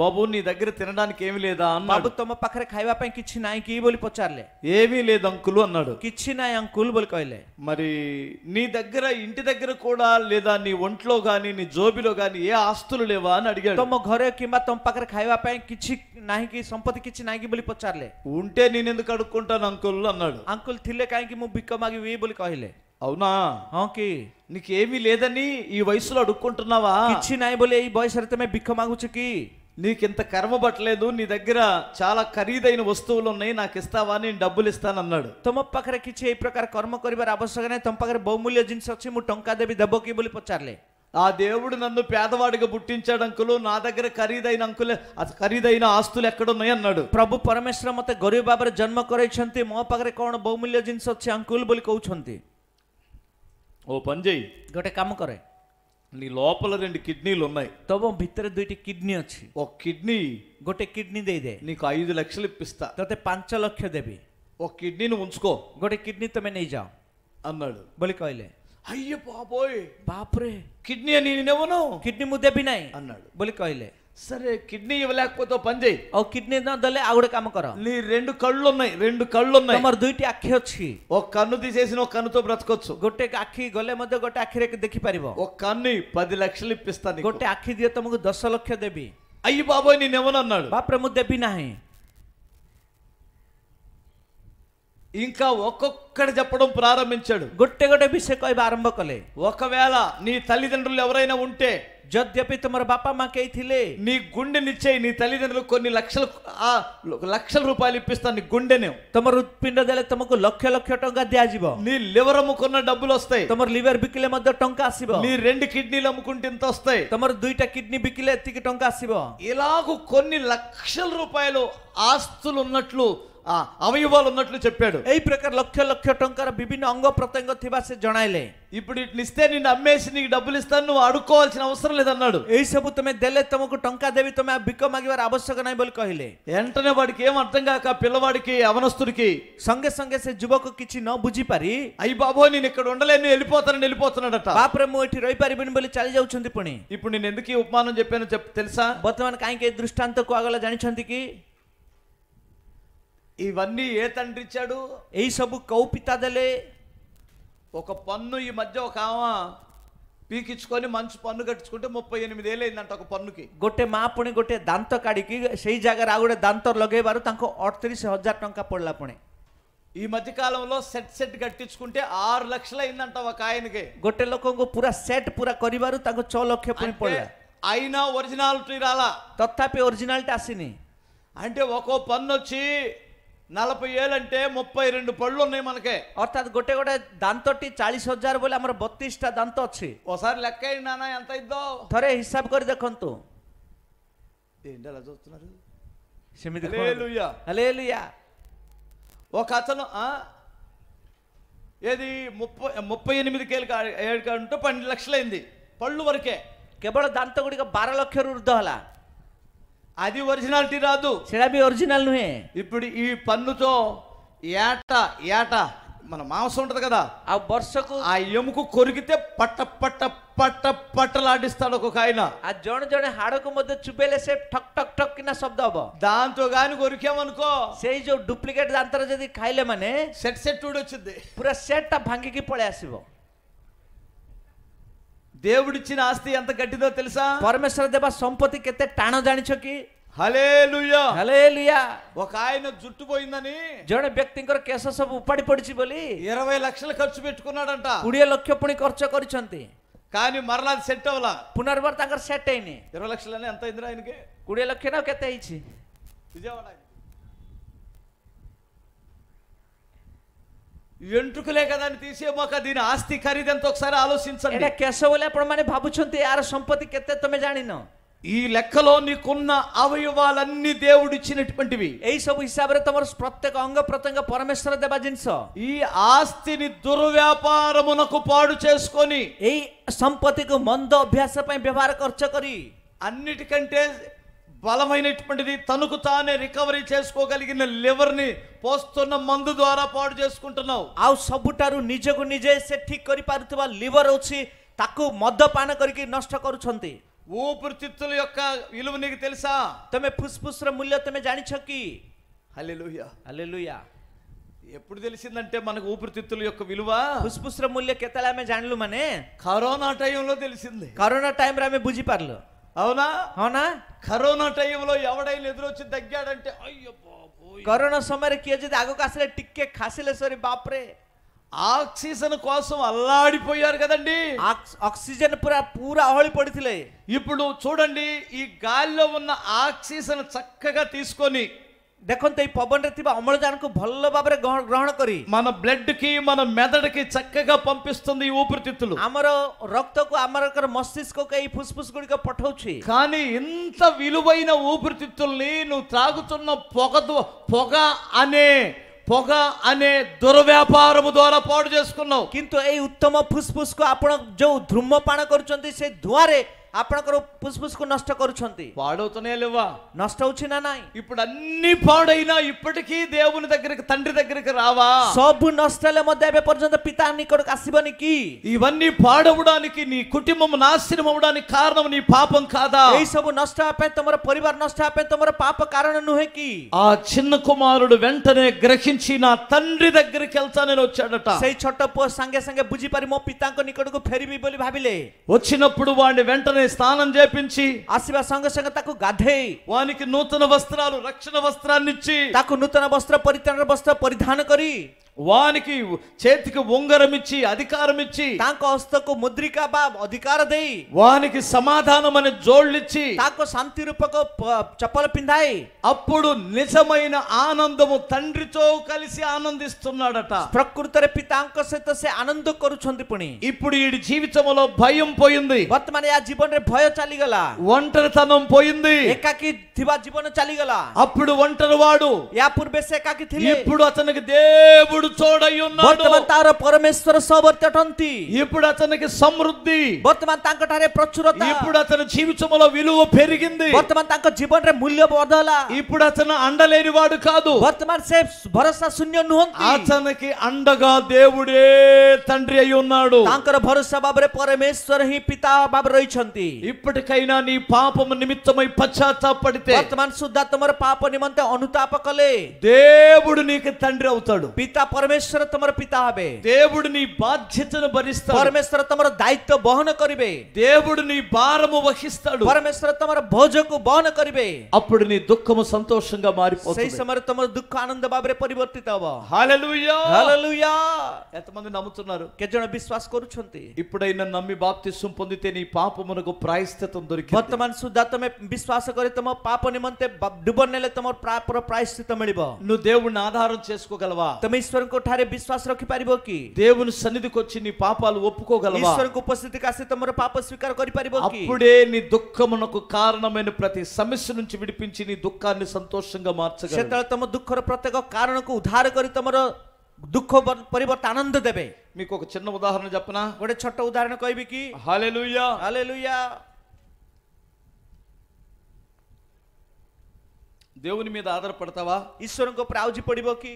బాబు నీ దగ్గర తినడానికి ఏమీ లేదా అన్నాడు బాబు తమ పక్కన ఖైవా పై కిచ్చి నాయకి బోలి పొచ్చారులే ఏమీ లేదు అంకులు అన్నాడు కిచ్చి నాయ అంకుల్ బోలి కహిలే మరి నీ దగ్గర ఇంటి దగ్గర కూడా లేదా నీ ఒంట్లో గాని నీ జోబిలో గాని ఏ ఆస్తులు లేవా అని అడిగాడు తమ ఘరే కింబా తమ పక్కన ఖైవా పై కిచ్చి నాయకి సంపత్తి కిచ్చి నాయకి బోలి పొచ్చారులే ఉంటే నేను ఎందుకు అడుక్కుంటాను అంకుల్ అన్నాడు అంకుల్ తిల్లే కాయకి ము బిక్క మాగి వే బోలి కహిలే అవునా ఓకే నీకేమీ లేదని ఈ వయసులో అడుక్కుంటున్నావా ఇచ్చి నాయబోలే ఈ భవిష్యత్తమే బిక్కమాగుచుకి నీకింత కర్మ పట్టలేదు నీ దగ్గర చాలా ఖరీదైన వస్తువులు ఉన్నాయి నాకు ఇస్తావా నేను డబ్బులు ఇస్తాను అన్నాడు తొమ్మప్పకరకిచ్చి ఈ ప్రకారం కర్మ కొరివారు అవసరంగానే తొమ్మపకర బహుమూల్య జీన్స్ వచ్చి ము టొంకాదేవి దెబ్బకి బులిపొచ్చారులే ఆ దేవుడు నన్ను పేదవాడిగా పుట్టించాడు అంకులు నా దగ్గర ఖరీదైన అంకులు ఖరీదైన ఆస్తులు ఎక్కడున్నాయి అన్నాడు ప్రభు పరమేశ్వరం మొత్తం గొరవ బాబర జన్మ కొరైంది మోపగరి కోణ బహుమూల్య జీన్స్ వచ్చి అంకులు బలి కూర్చుంది ఓ పని చేయి గొటే కమ్మ కొరే నీ లోపల రెండు కిడ్నీలు ఉన్నాయి తమ భిత్తర దుటి కిడ్నీ వచ్చి ఓ కిడ్నీ గొటే కిడ్నీ దేదే నీకు ఐదు లక్షలు ఇప్పిస్తా తోతే పంచ లక్ష దేవి ఓ కిడ్నీని ఉంచుకో గొటే కిడ్నీ తమే నీ జాం అన్నాడు బలి కాయలే అయ్య బాబోయ్ బాప్రే కిడ్నీ అని నేనేమను కిడ్నీ ముద్దె బినాయి అన్నాడు బలి కాయలే సరే కిడ్నీ ఇవ్వలేకపోతే పని చేయి కిడ్నీ దొల్లే ఆవిడ కమ్మ కర నీ రెండు కళ్ళు ఉన్నాయి రెండు కళ్ళు ఉన్నాయి మరి దుయిటి అక్కి వచ్చి ఒక కన్ను తీసేసిన ఒక కన్నుతో బ్రతకొచ్చు గొట్టే అక్కి గొల్లె మధ్య గొట్టె అక్కి రేఖ దిక్కి పరివ ఒక కన్ను పది లక్షలు ఇప్పిస్తాను గొట్టే అక్కి దియ తమకు దశ లక్ష దేబి అయ్యి బాబోయ్ నేను ఎవనన్నాడు బా ప్రము దెబ్బి నాహి ఇంకా ఒక్కొక్కటి చెప్పడం ప్రారంభించాడు గొట్టె గొట్టె బిసే కోయి ఆరంభ ఒకవేళ నీ తల్లిదండ్రులు ఎవరైనా ఉంటే ଯଦ୍ୟପି ତୁମର ବାପା ମା କେହି ଥିଲେ నీ గుండెనిచ్చేయి నీ తల్లిదండ్రులు కొన్ని లక్షలు ఆ, లక్షల రూపాయలు ఇప్పిస్తాను నీ గుండెనే ତମର ହୃତ୍ପିଣ୍ଡ ଦେଲେ ତମକୁ ଲକ୍ଷ లక్ష ଟଙ୍କା ଦିଆଯିବ నీ లివర్ అమ్ముకున్న డబ్బులు వస్తాయి ତମର లివర్ ବିକିଲେ మధ్య టంకా ଆସିବ నీ రెండు కిడ్నీలు అమ్ముకుంటే ఇంత వస్తాయి ତମର ଦୁଇଟା కిడ్నీ ବିକିଲେ ଏତିକି టంకా ଆସିବ ఇలాగూ కొన్ని లక్షల రూపాయలు ఆస్తులు ఉన్నట్లు అవయవాలు ఉన్నట్లు చెప్పాడు ఏ প্রকার లక్ష లక్ష టంకర విభిన్న అంగ ప్రత్యంగ থিবা সে ఇప్పుడు ఇట్లా ఇస్తే నిన్ను అమ్మేసి నీకు డబ్బులు ఇస్తాను నువ్వు అడుక్కోవాల్సిన అవసరం లేదన్నాడు ఏ সব তুমি দেলে తమకు టంకా దేవి তুমি బిక్క মাগিবার వారి নাই বলি కహిలే వెంటనే వాడికి ఏం అర్థం కాక పిల్లవాడికి అవనస్తుడికి సంగ సంగే జుబకు যুবক నో బుజి పరి అయ్యి బాబు నేను ఇక్కడ ఉండలేను వెళ్ళిపోతాను వెళ్ళిపోతున్నాడట বাপরে ఇటు రై పరి బిని బలి চালি যাউছন্তি পুনি ఇప్పుడు నేను ఎందుకు ఈ ఉపమానం చెప్పానో చెప్ తెలుసా బతమానికి ఆయనకి దృష్టాంతకు ఆగల జనిచందికి ఇవన్నీ ఏ తండ్రి ఇచ్చాడు ఏ సబు కౌపితదలే ఒక పన్ను ఈ మధ్య ఒక ఆమ పీకించుకొని మంచి పన్ను కట్టించుకుంటే ముప్పై ఎనిమిది ఏళ్ళు అయిందంట ఒక పన్నుకి ଗୋଟେ మా ପୁଣି ଗୋଟେ ଦାନ୍ତ କାଢ଼ିକି ସେଇ ଜାଗାରେ ଆଉ ଗୋଟେ ଦାନ୍ତ ଲଗେଇବାରୁ ତାଙ୍କୁ ଅଠତିରିଶ ହଜାର ଟଙ୍କା ପଡ଼ିଲା ପୁଣି ఈ మధ్య కాలంలో సెట్ సెట్ కట్టించుకుంటే ఆరు లక్షలు అయిందంట ఒక ఆయనకి ଗୋଟେ ଲୋକଙ୍କୁ ପୁରା సెట్ పూరా କରିବାରୁ ତାଙ୍କୁ ଛଅ పుణి ପୁଣି అయినా ఒరిజినాలిటీ రాలా ତଥାପି ఒరిజినాలిటీ ଆସିନି అంటే ఒక్కో పన్ను వచ్చి నలభై అంటే ముప్పై రెండు పళ్ళు ఉన్నాయి మనకే అర్థాత్ গোটে গোটে దాంతో చాలీస్ హజారు বলে అమర బొత్తిష్ట దాంతో వచ్చి ఒకసారి లెక్క అయ్యి ఎంత ఇద్దో త్వరే హిసాబ్ కొరి দেখন্তু ఏంటి అలా చూస్తున్నారు ఒక అతను ఏది ముప్పై ముప్పై ఎనిమిది కేళ్ళు ఏడు కాంటే పన్నెండు లక్షలైంది పళ్ళు వరకే କେବଳ ଦାନ୍ତ ଗୁଡ଼ିକ ବାର ଲକ୍ଷରୁ ଉର୍ଦ୍ଧ ହେଲା అది ఒరిజినాలిటీ రాదు షుడ్ ఒరిజినల్ నువ్వే ఇప్పుడు ఈ పన్నుతో ఏట ఏట మన మాంసం ఉంటది కదా ఆ బొర్సకు ఆ ఎముకు కొరికితే పట్ట పట్ట పట్ట పట్టలాడిస్తాడు ఒక ఆయన ఆ జోడ జోడ హాడకు మధ్య చుబ్బేలేసే టక్ టక్ టక్ కింద శబ్దాబ దాంతో గాని కొరికేమనుకో సేయి డూప్లికేట్ దాంతో జది ఖాయిలేమనే సెట్ సెట్ చూడొచ్చింది పురా సెట్ ఆ భంగికి పడేసివో దేవుడిచ్చిన ఆస్తి ఎంత గట్టిదో తెలుసా పరమేశ్వర దేవ సంపత్తి కెత్తే టాణో జానిచోకి హలేలుయా హలేలుయా ఒక ఆయన జుట్టు పోయిందని జోడ వ్యక్తి ఇంకొక కేస సబ్ ఉప్పడి పొడిచి బలి ఇరవై లక్షలు ఖర్చు పెట్టుకున్నాడంట కుడియ లొక్కెప్పుని ఖర్చు కొరిచంతి కానీ మరలా సెట్ అవలా పునర్వర్ అక్కడ సెట్ అయింది ఇరవై లక్షలని ఎంత అయింది ఆయనకి కుడియ లొక్కెనా ఒక ఎత్త ఇచ్చి విజయవాడ వెంట్రుకలే కదా అని తీసే మాకు దీని ఆస్తి ఖరీదంతా ఒకసారి ఆలోచించండి এটা কেশবলে ଆପଣମାନେ ଭାବୁଛନ୍ତି ଆର ସମ୍ପତ୍ତି କେତେ ତମେ ଜାଣିନ ఈ లెక్కలో నీకున్న అవయవాలన్నీ దేవుడిచ్చినటువంటివి এই সব হিসাবরে তোমার প্রত্যেক অঙ্গ প্রত্যঙ্গ পরমেশ্বর দেবা জিনিস ఈ ఆస్తిని దుర్వ్యాపారమునకు పాడు చేసుకొని এই সম্পত্তিকে মন্দ অভ্যাস পাই ব্যবহার খরচ করি అన్నిటికంటే బలమైనటువంటిది తనకు తానే రికవరీ చేసుకోగలిగిన లివర్ ని పోస్తున్న మందు ద్వారా పాడు చేసుకుంటున్నావు ଆଉ ସବୁଠାରୁ ନିଜକୁ ନିଜେ ସେ ଠିକ୍ କରିପାରୁଥିବା ଲିଭର ଅଛି ତାକୁ ମଦ୍ୟପାନ నష్ట ନଷ୍ଟ କରୁଛନ୍ତି ఊపిరితిత్తుల యొక్క విలువ నీకు తెలుసా తమ ଫୁସଫୁସର ମୂଲ୍ୟ ତମେ ଜାଣିଛ କି హల్లెలూయా ହାଲେଲୁୟା ఎప్పుడు తెలిసిందంటే మనకు ఊపిరితిత్తుల యొక్క విలువ ଫୁସଫୁସର ମୂଲ୍ୟ କେତେବେଳେ ଆମେ మనే కరోనా କରୋନା టైంలో తెలిసింది କରୋନା ଟାଇମରେ ଆମେ ବୁଝିପାରିଲୁ అవునా అవునా కరోనా టైంలో ఎవడైనా ఎదురొచ్చి తగ్గాడంటే అయ్యో కరోనా సమୟରେ కేజీ ఆగకు కాసలే టిక్కే కాసలే సరే బాప్రే ఆక్సిజన్ కోసం అల్లాడిపోయారు కదండి ఆక్సిజన్ పూరా పూరా అవళి పడితేలే ఇప్పుడు చూడండి ఈ గాలిలో ఉన్న ఆక్సిజన్ చక్కగా తీసుకొని ଦେଖନ୍ତୁ ଏଇ ପବନରେ ଥିବା ଅମ୍ଳଜାନକୁ ଭଲ ଭାବରେ ଗ୍ରହଣ କରି ମନ ବ୍ଲଡ୍ କି ମନ ମେଦଡ କି ଚକ୍କା ପମ୍ପିସ୍ତୁନ୍ଦି ଉପରତିତୁଲୁ ଆମର ରକ୍ତକୁ ଆମର ମସ୍ତିଷ୍କ କେ ଏଇ ଫୁସ୍ଫୁସ୍ ଗୁଡିକ ପଠଉଛି କାନି ଇଂତ ବିଲୁବୈନ ଉପରତିତୁଲ୍ନି ନୁ ତ୍ରାଗୁତୁନ୍ନ ପଗଦ ପଗ ଆନେ ପଗ ଆନେ ଦୁର୍ବ୍ୟାପାରମ ଦ୍ୱାରା ପଡ ଜେସ୍କୁନୋ କିନ୍ତୁ ଏଇ ଉତ୍ତମ ଫୁସ୍ଫୁସ୍କୁ ଆପଣ ଯୋଉ ଧୂମପାନ କରୁଛନ୍ତି ସେ ଧୂଆରେ ଆପଣଙ୍କର ଫୁସଫୁସକୁ ନଷ୍ଟ କରୁଛନ୍ତି పాడవుతూనే లేవా ନଷ୍ଟ ହେଉଛି ନା ନାହିଁ ఇప్పుడు అన్ని పాడైనా ఇప్పటికీ దేవుని దగ్గరికి తండ్రి దగ్గరికి రావా ସବୁ ନଷ୍ଟ ହେଲେ ମଧ୍ୟ ଏବେ ପର୍ଯ୍ୟନ୍ତ ପିତା ନିକଟକୁ ଆସିବନି କି ఇవన్నీ పాడవడానికి నీ కుటుంబం నాశనం అవడానికి కారణం నీ పాపం కాదా ଏହି ସବୁ ନଷ୍ଟ ହେବା ପାଇଁ ତମର ପରିବାର ନଷ୍ଟ ହେବା ପାଇଁ ତମର ପାପ କାରଣ ନୁହେଁ କି ఆ చిన్న కుమారుడు వెంటనే గ్రహించి నా తండ్రి దగ్గరికి వెళ్తానని వచ్చాడట ସେଇ ଛୋଟ ପୁଅ ସାଙ୍ଗେ ସାଙ୍ଗେ ବୁଝିପାରି ମୋ ପିତାଙ୍କ ନିକଟକୁ ଫେରିବି ବୋଲି ଭାବିଲେ వచ్చినప్పుడు వాడిని వెంటనే ఆమె స్నానం చేపించి అశివ సంఘ సంగతకు గధై వానికి నూతన వస్త్రాలు రక్షణ వస్త్రాన్ని ఇచ్చి తాకు నూతన వస్త్ర పరిత్రాణ వస్త్ర పరిధాన కరి వానికి చేతికి ఉంగరం ఇచ్చి అధికారం ఇచ్చి తాకు హస్తకు ముద్రిక అధికార దై వానికి సమాధానం అనే జోళ్ళిచ్చి తాకు శాంతి రూపకు చెప్పలు పిందాయి అప్పుడు నిజమైన ఆనందము తండ్రితో కలిసి ఆనందిస్తున్నాడట ప్రకృతి పితాంక సହିତ సే ఆనంద కొరుచుంది పుణి ఇప్పుడు ఈ జీవితంలో భయం పోయింది బర్తమాన యా జీవనరే భయ చలిగల ఒంటరితనం పోయింది ఎక్కకి థివా జీవన చలిగల అప్పుడు వాడు యా పూర్వే ఎక్కకి ఇప్పుడు అతనికి దేవుడు దేవుడు తోడై ఉన్నాడు బర్తమాన్ తార పరమేశ్వర సోబర్తి అటంతి ఇప్పుడు అతనికి సమృద్ధి బర్తమాన్ తాంకటారే ప్రచురత ఇప్పుడు అతని జీవితంలో విలువ పెరిగింది బర్తమాన్ తాంక జీవన్ రే మూల్య వదల ఇప్పుడు అతను అండలేని వాడు కాదు బర్తమాన్ సే భరోసా శూన్య నుహంతి అతనికి అండగా దేవుడే తండ్రి అయి ఉన్నాడు తాంకర భరోసా బాబరే పరమేశ్వర హి పితా బాబ రహించంతి ఇప్పటికైనా నీ పాపము నిమిత్తమై పశ్చాత్తాపడితే బర్తమాన్ సుద్ధ తమర పాప నిమంత అనుతాప కలే దేవుడు నీకు తండ్రి అవుతాడు పితా ಪರಮೇಶ್ವರ ತಮರ ಪಿತಾ ಹಬೆ ದೇವುಡು నీ బాధ్యతను భరిస్తాడు పరమేశ్వర తమర దాయిత్వ బహన కరిబే దేవుడు నీ భారము వహిస్తాడు పరమేశ్వర తమర భోజకు బహన కరిబే అప్పుడు నీ దుఃఖము సంతోషంగా మారిపోతుంది సై సమర తమర దుఃఖ ఆనంద బాబరే పరివర్తితావ హల్లెలూయా హల్లెలూయా ఎంతమంది నమ్ముతున్నారు కెజన విశ్వాస కొరుచుంది ఇప్పుడైనా నమ్మి బాప్తిసం పొందితే నీ పాపమునకు ప్రాయశ్చితం దొరికింది వర్తమాన సుద్ధా తమ విశ్వాస కొరి తమ పాప నిమంతే డుబన్నెల తమ ప్రాపర ప్రాయశ్చితం మిళిబ నువ్వు దేవుణ్ణి ఆధారం చేసుకోగలవా తమ ఈశ్వర ईश्वर विश्वास रखी पार कि देवन सन्निधि వచ్చి నీ పాపాలు ఒప్పుకోగలవా ఈశ్వరుకు ఉపస్థితి కాసి తమరు పాప స్వీకార కొనిపారిబో అప్పుడే నీ దుఃఖమునకు కారణమైన ప్రతి సమస్య నుంచి విడిపించి నీ దుఃఖాన్ని సంతోషంగా మార్చగలవు శతల తమ దుఃఖర ప్రత్యేక కారణకు ఉద్ధార కరి తమరు దుఃఖ పరివర్త ఆనంద దేవే మీకు ఒక చిన్న ఉదాహరణ చెప్పనా ఒక చొట్ట ఉదాహరణ కైబికి హల్లెలూయా హల్లెలూయా దేవుని మీద ఆధారపడతావా ఈశ్వరుకు ప్రావజి పడిబోకి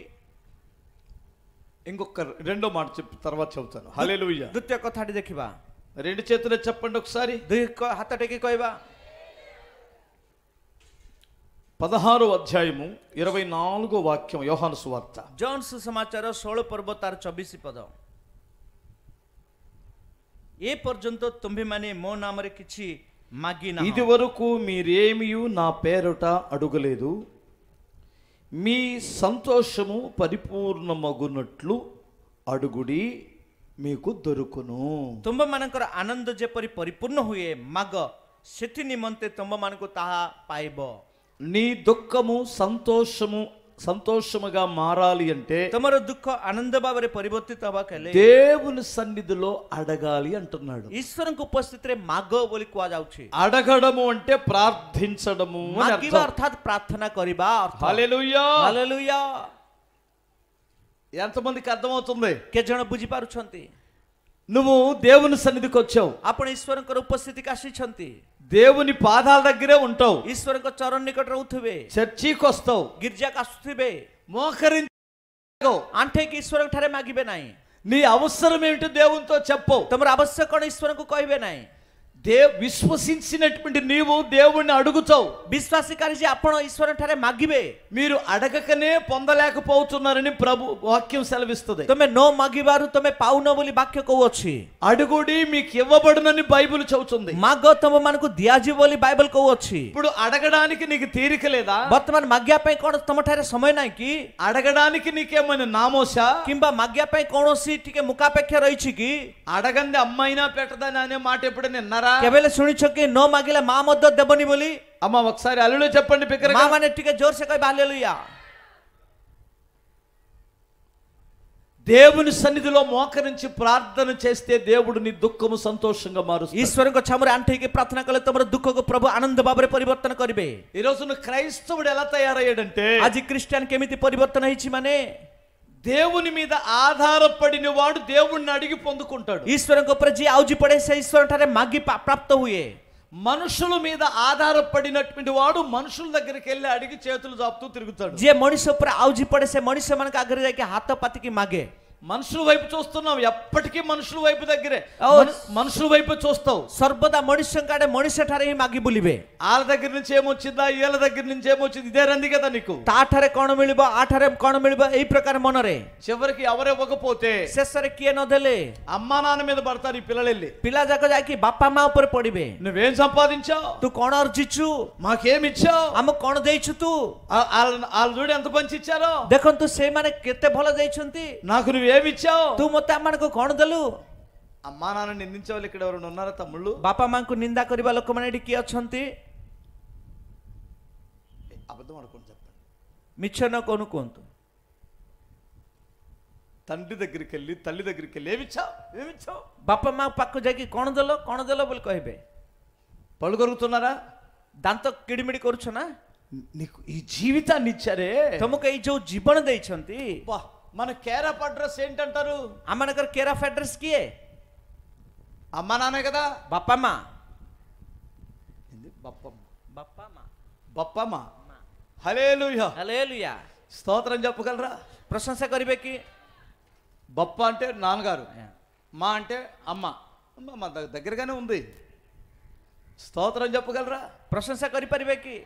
ఇంకొక రెండో మాట చెప్పి తర్వాత చెబుతాను హలే ଦ୍ୱିତୀୟ కథాటి ଦେଖିବା రెండు చేతులు చెప్పండి ఒకసారి హతటికి କ- పదహారో అధ్యాయము ఇరవై నాలుగో వాక్యం యోహాను సువార్త జోన్స్ సమాచార సోళ ପର୍ବ ତାର పదం ఏ ଏ ପର୍ଯ୍ୟନ୍ତ ତୁମ୍ଭେମାନେ మో నామరికిచ్చి କିଛି ఇది వరకు ఇదివరకు మీరేమియు నా పేరట అడుగలేదు మీ సంతోషము పరిపూర్ణమగునట్లు అడుగుడి మీకు దొరుకును తుంభ మనకు ఆనంద జపరి పరిపూర్ణ హుయే మగ సెతి నిమంతే తుంభ మనకు తాహా పాయబో నీ దుఃఖము సంతోషము సంతోషముగా మారాలి అంటే తమర దుఃఖ ఆనందభావరి పరివర్తి తవాకలే దేవుని సన్నిధిలో అడగాలి అంటున్నాడు ఈశ్వరంకు ఉపస్థితిరే మాగో బోలి కాజావచ్చు అడగడము అంటే ప్రార్థించడము అర్థాత్ ప్రార్థన కరిబా హల్లెలూయా హల్లెలూయా ఎంతమందికి అర్థమవుతుంది కెజన బుజిపారుచంతి నువ్వు దేవుని సన్నిధికి వచ్చావు అప్పుడు ఈశ్వరంకర ఉపస్థితికి ఆశించి దేవుని పాదాల దగ్గరే ఉంటావు ఈశ్వరం చరణ్ నికట రౌతువే చర్చికి వస్తావు గిర్జాకి వస్తువే మోకరించవు అంటే ఈశ్వరం ఠరే మాగిబే నాయి నీ అవసరం ఏమిటో దేవునితో చెప్పవు తమరు ఆవశ్యకం ఈశ్వరంకు కోయిబే నాయి దే విశ్వసించినటువంటి నీవు దేవుణ్ణి అడుగుతావు విశ్వాసి కలిసి అప్పణ ఈశ్వరు ఠారే మగ్గివే మీరు అడగకనే పొందలేకపోతున్నారని ప్రభు వాక్యం సెలవిస్తుంది తొమ్మె నో మగ్గివారు తొమ్మె పావు బోలి వాక్య కోవచ్చు అడుగుడి మీకు ఇవ్వబడునని బైబుల్ చదువుతుంది మా గౌతమ మనకు ద్యాజివోలి బైబుల్ కోవచ్చు ఇప్పుడు అడగడానికి నీకు తీరిక లేదా వర్తమాన మగ్గ్యాపై కూడా తమ ఠారే సమయానికి అడగడానికి నీకేమైనా నామోసా కింబా మగ్గ్యాపై కోణోసి టికే ముఖాపేక్ష రైచికి అడగంది అమ్మైనా పెట్టదని అనే మాట ఎప్పుడైనా కేవలం శుణిచొక్కి నో మగిల మా మొద్ద దెబ్బని బోలి అమ్మ ఒకసారి అల్లులో చెప్పండి బిగ్గర మామనెట్టుగా జోర్సకై బాల్యలుయ్యా దేవుని సన్నిధిలో మోకరించి ప్రార్థన చేస్తే దేవుడు నీ దుఃఖము సంతోషంగా మారుస్తుంది ఈశ్వరంకు చమరు అంటే ప్రార్థన కల తమరు దుఃఖకు ప్రభు ఆనంద బాబరే పరివర్తన కరిబే ఈ రోజు క్రైస్తవుడు ఎలా తయారయ్యాడంటే అది క్రిస్టియన్కి ఏమిటి పరివర్తన మనే దేవుని మీద ఆధారపడిన వాడు దేవుణ్ణి అడిగి పొందుకుంటాడు ఈశ్వరం గొప్ప జీ ఆవుజి పడేసే ఈశ్వరం మగ్గి ప్రాప్త హుయే మనుషుల మీద ఆధారపడినటువంటి వాడు మనుషుల దగ్గరికి వెళ్ళి అడిగి చేతులు జాపుతూ తిరుగుతాడు జే మనిషి ఆవుజి పడేసే మనిషి మనకు అగ్రదకి హాత్తపతికి పతికి మగే మనుషుల వైపు చూస్తున్నావు ఎప్పటికీ మనుషుల వైపు దగ్గరే మనుషుల వైపు చూస్తావు సర్వదా మనుషం కాడే మనుష్య ఠారే మాగి బులివే వాళ్ళ దగ్గర నుంచి ఏమొచ్చిందా వీళ్ళ దగ్గర నుంచి ఏమొచ్చింది ఇదే రంది కదా నీకు తాఠరే కోణ మిళిబ ఆఠరే కోణ మిళిబ ఈ ప్రకారం మనరే చివరికి ఎవరు ఇవ్వకపోతే శేషరే కియే నొదలే అమ్మా నాన్న మీద పడతారు ఈ పిల్లలు వెళ్ళి పిల్ల దగ్గర దాకి బాప్ప అమ్మ ఉపరి పడివే నువ్వేం సంపాదించావు నువ్వు కోణ అర్జించు మాకేమి ఇచ్చావు అమ్మ కోణ దేచు తూ వాళ్ళు చూడు ఎంత పంచి ఇచ్చారో దేఖంతు సేమనే కెత్తే భల దేచుంది నాకు నువ్వు నువ్వేమి ఇచ్చావు తూ మొత్తం మనకు కొనదలు అమ్మా నాన్న నిందించే వాళ్ళు ఇక్కడ ఎవరైనా ఉన్నారా తమ్ముళ్ళు బాపా మాకు నిందా କରିବା ଲୋକମାନେ କିଏ ଅଛନ୍ତି అబద్ధం అనుకుని చెప్పండి మిచ్చన కొనుక్కుంటూ తండ్రి దగ్గరికి వెళ్ళి తల్లి దగ్గరికి వెళ్ళి ఏమిచ్చావు ఏమిచ్చావు బాప మా పక్క జాకి కొణదలో కొణదలో బోలు కహిబే పళ్ళు కొరుకుతున్నారా దాంతో కిడిమిడి కొరుచునా నీకు ఈ జీవితాన్ని ఇచ్చారే తమకు ఈ జో జీవన దండి మన కేర్ ఆఫ్ అడ్రస్ ఏంటంటారు అమ్మ నగర్ కేర్ ఆఫ్ అడ్రస్కి అమ్మ నాన్న కదా బప్పమ్మ బప్పమ్మ బప్పమ్మ బప్పమ్మ హలేలుయ హలేలుయ స్తోత్రం చెప్పగలరా ప్రశంస కరిబెక్కి బప్ప అంటే నాన్నగారు మా అంటే అమ్మ అమ్మ మా దగ్గరగానే ఉంది స్తోత్రం చెప్పగలరా ప్రశంస కరిపరిబెక్కి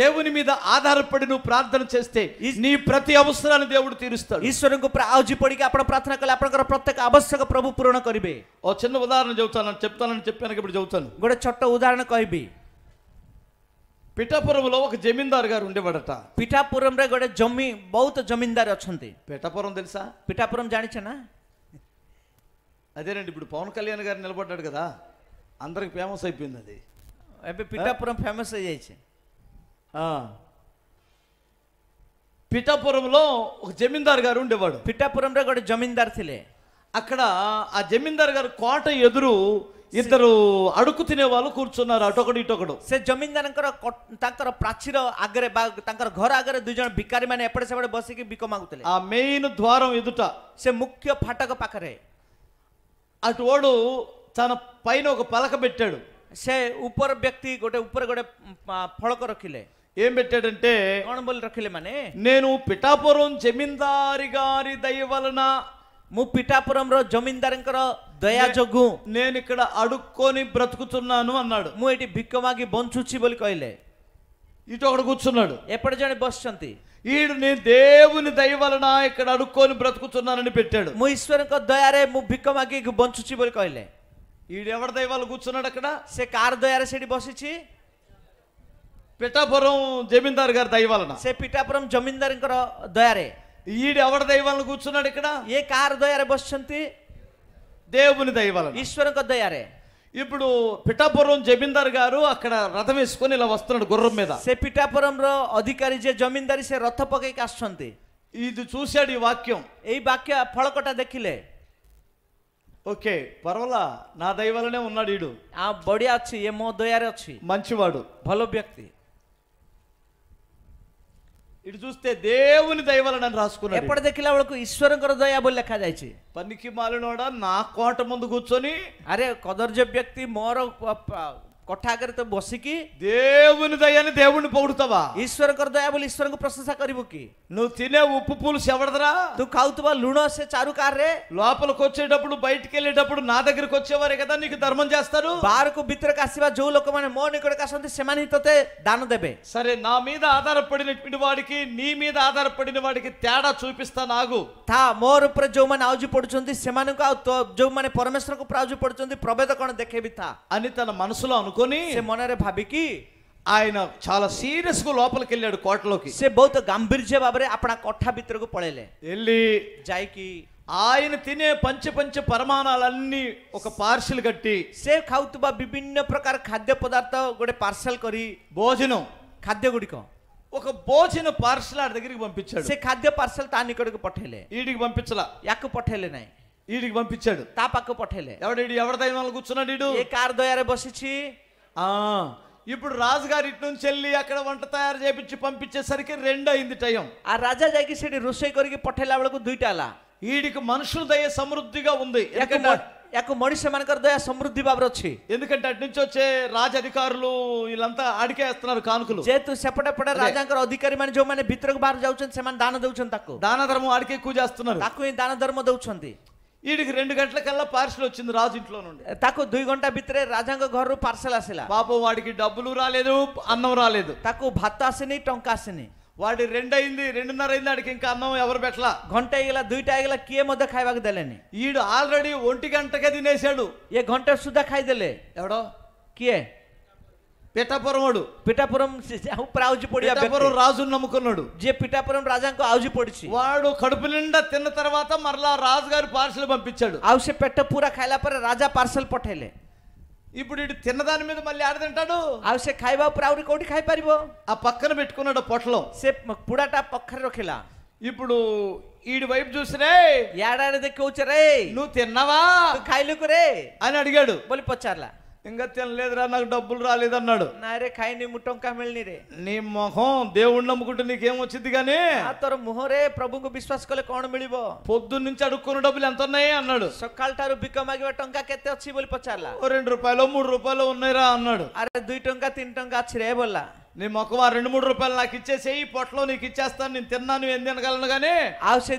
దేవుని మీద ఆధారపడి నువ్వు ప్రార్థన చేస్తే నీ ప్రతి అవసరాన్ని దేవుడు తీరుస్తాడు ఈశ్వరుకు ఆవుజి పడికి అప్పుడు ప్రార్థన కలి అప్పుడు ప్రత్యేక అవసరక ప్రభు పూరణ కరిబే ఓ చిన్న ఉదాహరణ చెబుతాను చెప్తానని చెప్పాను ఇప్పుడు చెబుతాను కూడా చొట్ట ఉదాహరణ కైబి పిఠాపురంలో ఒక జమీందారు గారు ఉండేవాడట పిఠాపురంలో కూడా జమ్మి బౌత జమీందారు వచ్చింది పిఠాపురం తెలుసా పిఠాపురం జానిచనా అదేనండి ఇప్పుడు పవన్ కళ్యాణ్ గారు నిలబడ్డాడు కదా అందరికి ఫేమస్ అయిపోయింది అది ଏବେ ପିଠାପୁରମ୍ ଫେମସ୍ ହେଇଯାଇଛେ ହଁ ପିଠାପୁରମ୍ ଲୋ ଜମିନ୍ଦାର ଗାର ଉଣ୍ଡେବଡ ପିଠାପୁରମ୍ରେ ଗୋଟେ ଜମିନ୍ଦାର ଥିଲେ ଆକଡ ଆ ଜମିନ୍ଦାର ଗାର କୋଟ ଏଦୁରୁ ଇଦରୁ ଅଡୁକୁତିନେ ବାଲୁ କୁର୍ଚୁନାର ଅଟକଡି ଟକଡ ସେ ଜମିନ୍ଦାରଙ୍କର ତାଙ୍କର ପ୍ରାଚୀର ଆଗରେ ବା ତାଙ୍କର ଘର ଆଗରେ ଦୁଇ ଜଣ ଭିକାରୀ ମାନେ ଏପଟେ ସେପଟେ ବସିକି ବିକ ମାଗୁଥିଲେ ଆ ମେନ୍ ଦ୍ୱାର ଏଦୁଟା ସେ ମୁଖ୍ୟ ଫାଟକ ପାଖରେ ଆଟୁ ଓଡୁ ତାନ ପାଇନ ପଲକ ବେଟ୍ଟାଡୁ ସେ ଉପର ବ୍ୟକ୍ତି ଗୋଟେ ଉପରେ ଗୋଟେ ଫଳକ ରଖିଲେ ଏମ୍ ପେଟେଡ଼ କ'ଣ ବୋଲି ରଖିଲେ ମାନେ ନେନୁ ପିଟାପୁରମ ଜମିନ୍ଦାରି ଗାରି ଦୟବଲନ ମୁଁ ପିଟାପୁରମର ଜମିନ୍ଦାରଙ୍କର ଦୟା ଯୋଗୁଁ ନେନ ଇକଡ ଅଡୁକୋନି ବ୍ରତକୁତୁନାନୁ ଅନ୍ନାଡୁ ମୁଁ ଏଠି ଭିକ ମାଗି ବଞ୍ଚୁଛି ବୋଲି କହିଲେ ଇଟୁ ଅକଡ କୁଚୁନାଡୁ ଏପଟେ ଜଣେ ବସିଛନ୍ତି ଇଡୁ ନେ ଦେବୁନି ଦୟବଲନ ଇକଡ ଅଡୁକୋନି ବ୍ରତକୁତୁନାନୁ ପେଟେଡ଼ ମୁଁ ଈଶ୍ୱରଙ୍କ ଦୟାରେ ମୁଁ ଭିକ ମାଗି ବଞ୍ଚୁଛି ବୋଲି କହିଲେ ఈడెవడ దైవాలు కూర్చున్నాడు అక్కడ సే కారదో ఎరసెడి బసిచ్చి పిఠాపురం జమీందారు గారు దైవాలన సే పిఠాపురం జమీందారు ఇంకా దయారే ఈడు ఎవడ దైవాలను కూర్చున్నాడు ఇక్కడ ఏ కారు దొయారే బస్సుంది దేవుని దైవాలను ఈశ్వరం దయారే ఇప్పుడు పిఠాపురం జమీందారు గారు అక్కడ రథం వేసుకొని ఇలా వస్తున్నాడు గుర్రం మీద సే పిఠాపురంలో అధికారి చే జమీందారి సే రథ పగైకి వస్తుంది ఇది చూశాడు ఈ వాక్యం ఈ వాక్య పొలకొట దక్కిలే ఓకే పర్వాలా నా వల్లనే ఉన్నాడు వీడు ఆ బడి వచ్చి ఏమో దయారి వచ్చి మంచివాడు భలో వ్యక్తి ఇటు చూస్తే దేవుని దయవలనని రాసుకున్నాడు దగ్గర వాళ్ళకు ఈశ్వరం కొర దయాబుల్ లెక్క దాచి పనికి మాలినోడా నా కోట ముందు కూర్చొని అరే కొదర్జ వ్యక్తి మోర କଠାଗରେ ତ ବସିକି దేవుని దయని దేవుని పొగుడుతావా ଈଶ୍ୱରଙ୍କର ଦୟା ବୋଲି ଈଶ୍ୱରଙ୍କୁ ପ୍ରଶଂସା କରିବୁ କି నువ్వు తినే ఉప్పు పులుసు ఎవడదరా ତୁ ଖାଉଥିବା ଲୁଣ ସେ ଚାରୁ କାରରେ లోపలికి వచ్చేటప్పుడు బయటికి వెళ్ళేటప్పుడు నా దగ్గరికి వచ్చేవారే కదా నీకు ధర్మం చేస్తారు ବାହାରକୁ ଭିତରକୁ ଆସିବା ଯୋଉ ଲୋକମାନେ ମୋ ନିକଟକୁ ଆସନ୍ତି ସେମାନେ ହିଁ ତତେ ଦାନ ଦେବେ సరే నా మీద ఆధారపడినటువంటి వాడికి నీ మీద ఆధారపడిన వాడికి తేడా చూపిస్తా నాగు ତା ମୋର ଉପରେ ଯୋଉମାନେ ଆଉଜି ପଡୁଛନ୍ତି ସେମାନଙ୍କୁ ଆଉ ତୋ- ଯୋଉମାନେ ପରମେଶ୍ୱରଙ୍କୁ ଆଉଜି ପଡୁଛନ୍ତି ପ୍ରଭେଦ କ'ଣ ଦେଖେଇବି ତା అని తన మనసులో అనుకు అనుకొని से మొనరే భాబికి ఆయన చాలా సీరియస్ గా లోపలికి వెళ్ళాడు కోటలోకి సే బహుత గంభీర్య భావరే అపణ కొఠా భితరకు పడేలే వెళ్ళి జాయికి ఆయన తినే పంచ పంచ పరిమాణాలన్నీ ఒక పార్సల్ కట్టి సే ఖావుతుబా విభిన్న ప్రకార ఖాద్య పదార్థ గోటే పార్సల్ కరి భోజనం ఖాద్య గుడికం ఒక భోజన పార్సల్ ఆ దగ్గరికి పంపించాడు సే ఖాద్య పార్సల్ తాను ఇక్కడికి పట్టేలే ఈడికి పంపించలా యాక్కు పట్టేలే నాయి ఈడికి పంపించాడు తా పక్క పట్టేలే ఎవడు ఎవడ దైవాలు కూర్చున్నాడు ఈడు ఏ కార్ దయారే బసిచ్చి ఇప్పుడు రాజుగారు ఇట్నుంచి వెళ్ళి అక్కడ వంట తయారు చేపించి పంపించేసరికి రెండు అయింది టైం ఆ రాజా జగిసేడి రుసై ରୋଷେଇ କରିକି ପଠେଇଲା ବେଳକୁ ଦୁଇଟା ହେଲା వీడికి మనుషుల దయ సమృద్ధిగా ఉంది ୟାକୁ ఎందుకంటే ମ- ୟାକୁ ମଣିଷମାନଙ୍କର ଦୟା ସମୃଦ୍ଧି ଭାବରେ ଅଛି ఎందుకంటే అటు నుంచి వచ్చే రాజ అధికారులు వీళ్ళంతా ఆడికేస్తున్నారు కానుకలు చేతు ସେପଟେ ପଟେ ରାଜାଙ୍କର ଅଧିକାରୀମାନେ జోమని ଭିତରକୁ బారు ଯାଉଛନ୍ତି ସେମାନେ ଦାନ ଦେଉଛନ୍ତି ତାକୁ దాన ధర్మం ఆడికే ఎక్కువ చేస్తున్నారు ତାକୁ ହିଁ ଦାନ ଧର୍ମ ଦେଉଛନ୍ତି వీడికి రెండు గంటల కల్లా పార్సల్ వచ్చింది రాజు ఇంట్లో నుండి తక్కువ దుই గంట ভিতরে রাজাঙ্গ ঘরু পার্সেল আসিলা పాపం వాడికి డబ్బులు రాలేదు అన్నం రాలేదు తక్కువ భత్త আসেনি టంకా వాడి రెండు అయింది రెండున్నర అయింది వాడికి ఇంకా అన్నం ఎవరు పెట్టలా గొంట ఇలా దుయిట ఇలా కే మొద్ద ఖాయవాగదలేని వీడు ఈడు ఆల్రెడీ ఒంటి గంటకే తినేశాడు ఏ గొంట సుద్ధా ఖాయిదలే ఎవడో కే పిఠాపురముడు పిఠాపురం ప్రావుజి పొడి పిఠాపురం రాజును నమ్ముకున్నాడు జే పిఠాపురం రాజాకు ఆవుజి పొడిచి వాడు కడుపు నిండా తిన్న తర్వాత మరలా రాజుగారు పార్సల్ పంపించాడు ఆవుసే పెట్టపూర కైలాపర రాజా పార్సల్ పొట్టేలే ఇప్పుడు ఇటు తిన్నదాని మీద మళ్ళీ ఆడ తింటాడు ఆవసే ఖాయిబాబు ప్రావుడి కోటి ఖాయి పారిబో ఆ పక్కన పెట్టుకున్నాడు పొట్టలో సేప్ పుడాట పక్కన రొకేలా ఇప్పుడు ఈడి వైపు చూసిరే ఏడాది దక్కి వచ్చారే నువ్వు తిన్నావా ఖాయిలుకురే అని అడిగాడు బొలిపొచ్చారులా ఇంకా తినలేదురా నాకు డబ్బులు రాలేదు అన్నాడు నారే కాయ నీ ముట్టం కమిళనిరే నీ మొహం దేవుడు నమ్ముకుంటే నీకేం వచ్చింది కానీ ఆ తొర మొహరే ప్రభుకు విశ్వాసకలే కోణ మిళిబో పొద్దున్న నుంచి అడుక్కున్న డబ్బులు ఎంత ఉన్నాయి అన్నాడు సకాల టారు బిక్కమాగి టంకా కెత్తే వచ్చి బోలి ఓ రెండు రూపాయలు మూడు రూపాయలు ఉన్నాయిరా అన్నాడు అరే దుయి టంకా తిన్ టంకా రే బొల్లా నీ మొక్కవా రెండు మూడు రూపాయలు నాకు ఇచ్చేసేయి పొట్టలో నీకు ఇచ్చేస్తాను నేను తిన్నాను ఏం తినగలను కానీ ఆవు సే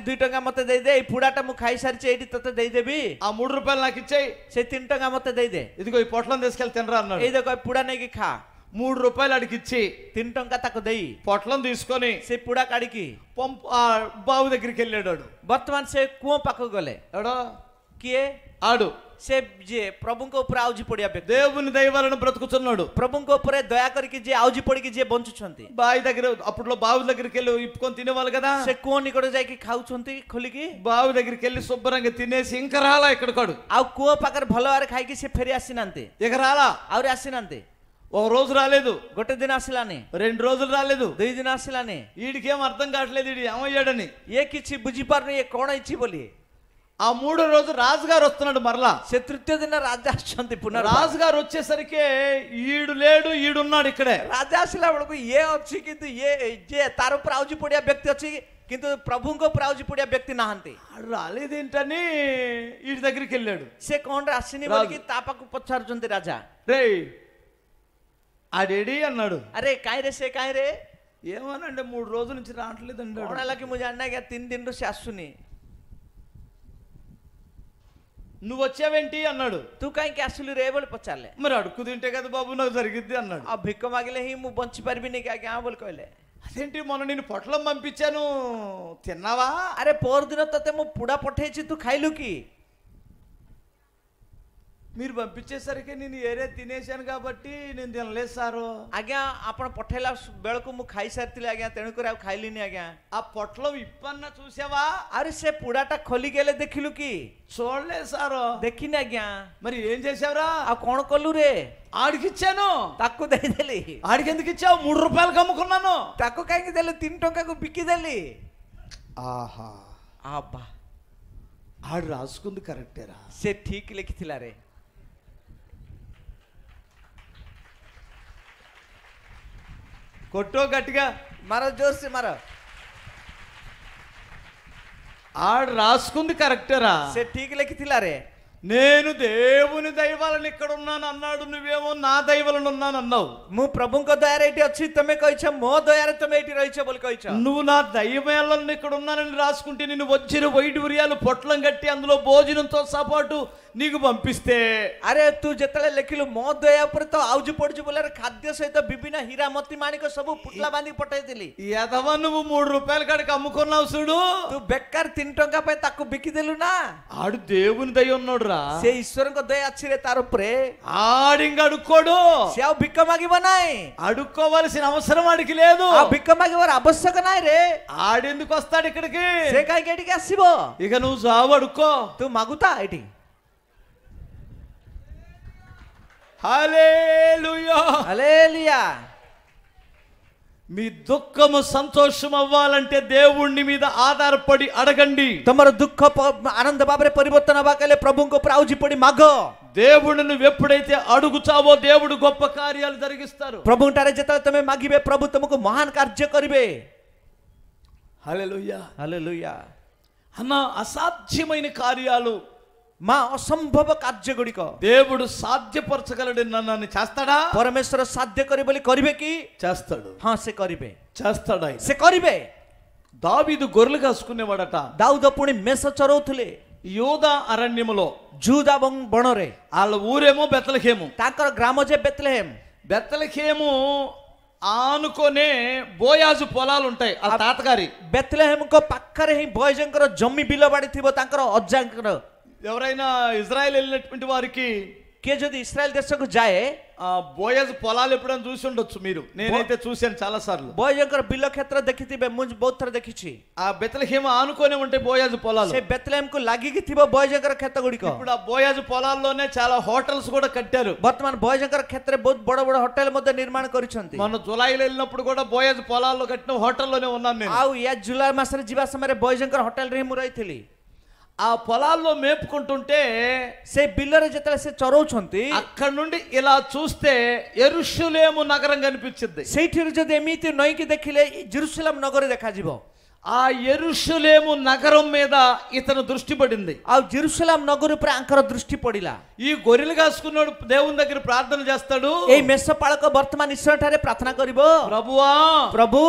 మొత్తం దైదే పుడాట ముఖ ఐసారి చేయటి తత్త దైదేవి ఆ మూడు రూపాయలు నాకు ఇచ్చేయి సే తింటంగా మొత్తం దైదే ఇదిగో ఈ పొట్టలో తీసుకెళ్ళి తినరా అన్నాడు ఇదిగో ఇప్పుడనేకి ఖా మూడు రూపాయలు అడిగిచ్చి తింటాం కదా తక్కువ దయ్యి పొట్లం తీసుకొని చెప్పుడా అడిగి పంపు బావు దగ్గరికి వెళ్ళాడు వర్తమాన్ సే కువం పక్కకు గోలే ఎవడో కే ఆడు से जे प्रभु को ऊपर దేవుని దైవాలను బ్రతుకుతున్నాడు प्रभु को ऊपर दया करके जे आउजी पड़ బావి దగ్గర అప్పట్లో బావి దగ్గరికి వెళ్ళి ఇప్పుకొని తినేవాళ్ళు కదా से కూడా జాకి जाके కొలికి బావి దగ్గరికి వెళ్ళి శుభ్రంగా తినేసి ఇంకా రాలా ఇక్కడ కాడు ఆ पकर పక్కన आरे खाई के से फेरी आसिनांते ఇక రాలా ఆవిరి అసినంతే ఒక రోజు రాలేదు गोटे दिन आसिलाने రెండు రోజులు రాలేదు दुई दिन వీడికి ఏం అర్థం కావట్లేదు వీడు ఏమయ్యాడని ఏకిచ్చి किछि ఏ కోణ ఇచ్చి పోలి ఆ మూడో రోజు రాజుగారు వస్తున్నాడు మరలా శత్రుత్వ దిన రాజాశ్వంతి పునర్ రాజుగారు వచ్చేసరికి ఈడు లేడు ఈడున్నాడు ఇక్కడే రాజాశిల ఏ వచ్చి కింద ఏ ఏ తారు ప్రావుజి పొడి వ్యక్తి వచ్చి కింద ప్రభుంకో ప్రావుజి పొడియా ఆ వ్యక్తి నాహంతి రాలేదేంటని ఈడి దగ్గరికి వెళ్ళాడు సే కోన్ రాసిని వాళ్ళకి తాపకు పొచ్చారుచుంది రాజా రే ఆడేడి అన్నాడు అరే కాయరే సే కాయరే ఏమనండి మూడు రోజుల నుంచి రావట్లేదండి అలాగే ముజ అన్నగా తిని తిండు శాస్త్రుని నువ్వు వచ్చావేంటి అన్నాడు తూకానికి అసలు రేవలు పచ్చాలే మరి అడుక్కు తింటే కదా బాబు నాకు జరిగింది అన్నాడు ఆ భిక్క మగిలే హిమ్ము బొంచి పరిమి నీకు అదేంటి మొన్న నేను పొట్లం పంపించాను తిన్నావా అరే పోరు దిన తతే పుడా పొట్టేచి తు ఖైలుకి మీరు పంపించేసరికి నేను ఏరే తినేశాను కాబట్టి నేను తినలేదు సారు ଆଜ୍ଞା ଆପଣ ପଠେଇଲା ବେଳକୁ ମୁଁ ଖାଇସାରିଥିଲି ଆଜ୍ଞା ତେଣୁକରି ଆଉ ଖାଇଲିନି ଆଜ୍ଞା ఆ పొట్లం ఇప్పన్న చూసావా ଆରେ ସେ పుడాట ଖୋଲିଗଲେ ଦେଖିଲୁ କି చూడలేదు సారు ଦେଖିନି ଆଜ୍ଞା మరి ఏం చేసావురా ଆଉ କ'ଣ କଲୁ ରେ ఆడికిచ్చాను ତାକୁ దయదలి ఆడికి ఎందుకు ఇచ్చావు మూడు రూపాయలు కమ్ముకున్నాను ତାକୁ କାହିଁକି ଦେଲୁ ତିନି ଟଙ୍କାକୁ ବିକିଦେଲି ఆహా అబ్బా ఆడు రాసుకుంది కరెక్టేరా ସେ ଠିକ୍ ଲେଖିଥିଲା ରେ కొట్టో గట్టిగా మర చూసి మర ఆడ రాసుకుంది కరెక్టరా టీకలకి తిలారే నేను దేవుని దైవాలను ఇక్కడ ఉన్నాను అన్నాడు నువ్వేమో నా దైవాలను ఉన్నాను అన్నావు ము ప్రభుంక దయారైతే వచ్చి తమే కైచా మో దయారతమేటి రైచా బలి నువ్వు నా దైవాలను ఇక్కడ ఉన్నానని రాసుకుంటే నిన్ను వచ్చిన వైడు ఉరియాలు పొట్లం కట్టి అందులో భోజనంతో సపాటు నీకు పంపిస్తే అరే తూ జతలే లెక్కిలు మోదయ పరతో ఆవుజు పొడుజు బొలర ఖాద్య సహిత బిబిన హీరా మత్తి మాణిక సబు పుట్ల బాంది పట్టేదిలి ఎదవ నువ్వు మూడు రూపాయల కాడికి అమ్ముకున్నావు చూడు తూ బెక్కర్ తింటంగా పై తక్కువ బిక్కి తెలునా ఆడు దేవుని దయ ఉన్నోడురా సే ఈశ్వరంకి దయ అచ్చిరే తారు ప్రే ఆడింగ అడుక్కోడు సేవ బిక్క మగివనాయ్ అడుక్కోవాల్సిన అవసరం ఆడికి లేదు ఆ బిక్క మగివారు అబస్సకనాయ్ రే ఆడెందుకు వస్తాడు ఇక్కడికి సేకాయకి ఎడికి అస్సిబో ఇక నువ్వు జావు అడుక్కో తూ మగుతా ఇటీ మీ దుఃఖము సంతోషం అవ్వాలంటే దేవుణ్ణి మీద ఆధారపడి అడగండి తమర దుఃఖ ఆనంద బాబరే పరివర్తన బాకలే ప్రభు ప్రావుజిపడి ఆవుజిపడి మగో దేవుడు నువ్వు ఎప్పుడైతే అడుగుతావో దేవుడు గొప్ప కార్యాలు జరిగిస్తారు ప్రభు ఉంటారే తమే మగివే ప్రభు తమకు మహాన్ కార్య కరివే హలే హలెలుయా అన్న అసాధ్యమైన కార్యాలు మా అసంభవ କାର୍ଯ୍ୟ ଗୁଡ଼ିକ దేవుడు సాధ్యపరచగలడు నన్ను చేస్తాడా పరమేశ్వర సాధ్య కరిబలి కరిబే కి చేస్తాడు హా సే కరిబే చేస్తాడా సే కరిబే దావీదు గొర్రెలు కాసుకునేవాడట దావుద అప్పుడు మెస చొరవుతులే యోధ అరణ్యములో జూదా బొణరే వాళ్ళ ఊరేమో బెత్తలహేము తాకర గ్రామజే బెత్తలహేం బెత్తలహేము ఆనుకొనే బోయాజు పొలాలు ఉంటాయి ఆ తాతగారి బెత్తలహేముకో పక్కరే బోయజంకర జమ్మి ଜମି ବିଲ ବାଡ଼ି ఎవరైనా ఇజ్రాయెల్ వెళ్ళినటువంటి వారికి కే జది ఇస్రాయల్ దేశకు జాయే బోయజ్ పొలాలు ఎప్పుడైనా చూసి ఉండొచ్చు మీరు నేనైతే చూశాను చాలా సార్లు బోయజ్ యొక్క బిల్ల క్షేత్ర దక్కితి ముందు బౌత్తర దక్కిచి ఆ బెత్తలహేమ ఆనుకొని ఉంటే బోయాజ్ పొలాలు కు లగిగి తిబో బోయజ్ యొక్క క్షేత్ర గుడికి ఇప్పుడు ఆ బోయాజ్ పొలాల్లోనే చాలా హోటల్స్ కూడా కట్టారు బర్తమాన్ బోయజ్ యొక్క క్షేత్ర బోత్ బడ బడ హోటల్ మొద్ద నిర్మాణ కొరిచింది మన జులైలో వెళ్ళినప్పుడు కూడా బోయాజ్ పొలాల్లో కట్టిన హోటల్లోనే ఉన్నాను నేను ఆ జులై మాసం జీవాసం మరి బోయజ్ యొక్క హోటల్ రే మురైతిలి ఆ పొలాల్లో మేపుకుంటుంటే సే బిల్లర జతల సే అక్కడ నుండి ఇలా చూస్తే ఎరుషులేము నగరం కనిపించింది ସେଇଠିରୁ ଯଦି ଏମିତି ନଈକି ଦେଖିଲେ ଜେରୁସେଲମ ନଗର ଦେଖାଯିବ ఆ ఎరుషులేము నగరం మీద ఇతను దృష్టి పడింది ఆ జెరుసలాం నగరు ప్రాంకర దృష్టి పడిలా ఈ గొర్రెలు కాసుకున్నాడు దేవుని దగ్గర ప్రార్థన చేస్తాడు ఏ మెస్స మెస్సపాళక వర్తమాన్ ఇష్టంటారే ప్రార్థన కరిబో ప్రభువా ప్రభు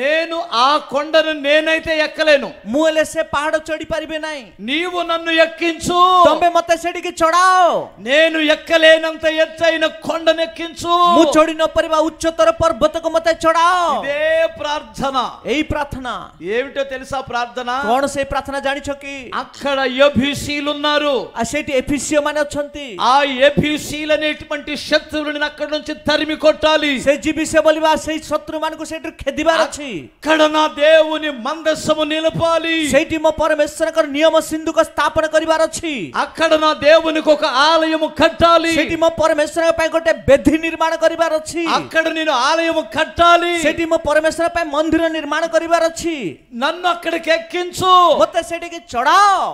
నేను ఆ కొండను నేనైతే ఎక్కలేను మూలసే పాడ చడి పరిబేనాయి నీవు నన్ను ఎక్కించు తొంభై మొత్త చెడికి చొడావు నేను ఎక్కలేనంత ఎత్తైన కొండను ఎక్కించు మూ చొడిన పరివా ఉచ్చతర పర్వతకు మొత్తం చొడావు ఇదే ప్రార్థన ఏ ప్రార్థన ఏమిటో తెలుసా ప్రార్థన కోణసే ప్రార్థన జానిచకి ఆఖడ యభీశీలునారు ఆసేటి ఎఫిషియో మనొచంటి ఆ యభీశీలనేటువంటి శత్రులను నక్కడ నుంచి తరిమి కొట్టాలి శజిబిసేబలివాసేటి శత్రుమనుకు సేట کھیదివారచి ఖడన దేవుని మందసము నిలపాలి సేటి మోపరమేశ్వరకనియమసింధుక స్థాపన కరివారచి ఆఖడన దేవునికొక ఆలయము కట్టాలి సేటి మోపరమేశ్వరపై ఒకట వెదినిర్మాణ కరివారచి ఆఖడనిని ఆలయము కట్టాలి సేటి మోపరమేశ్వరపై మందిర నిర్మాణం కరివారచి నన్ను అక్కడికి ఎక్కించు మొత్త సెటికి చొడావ్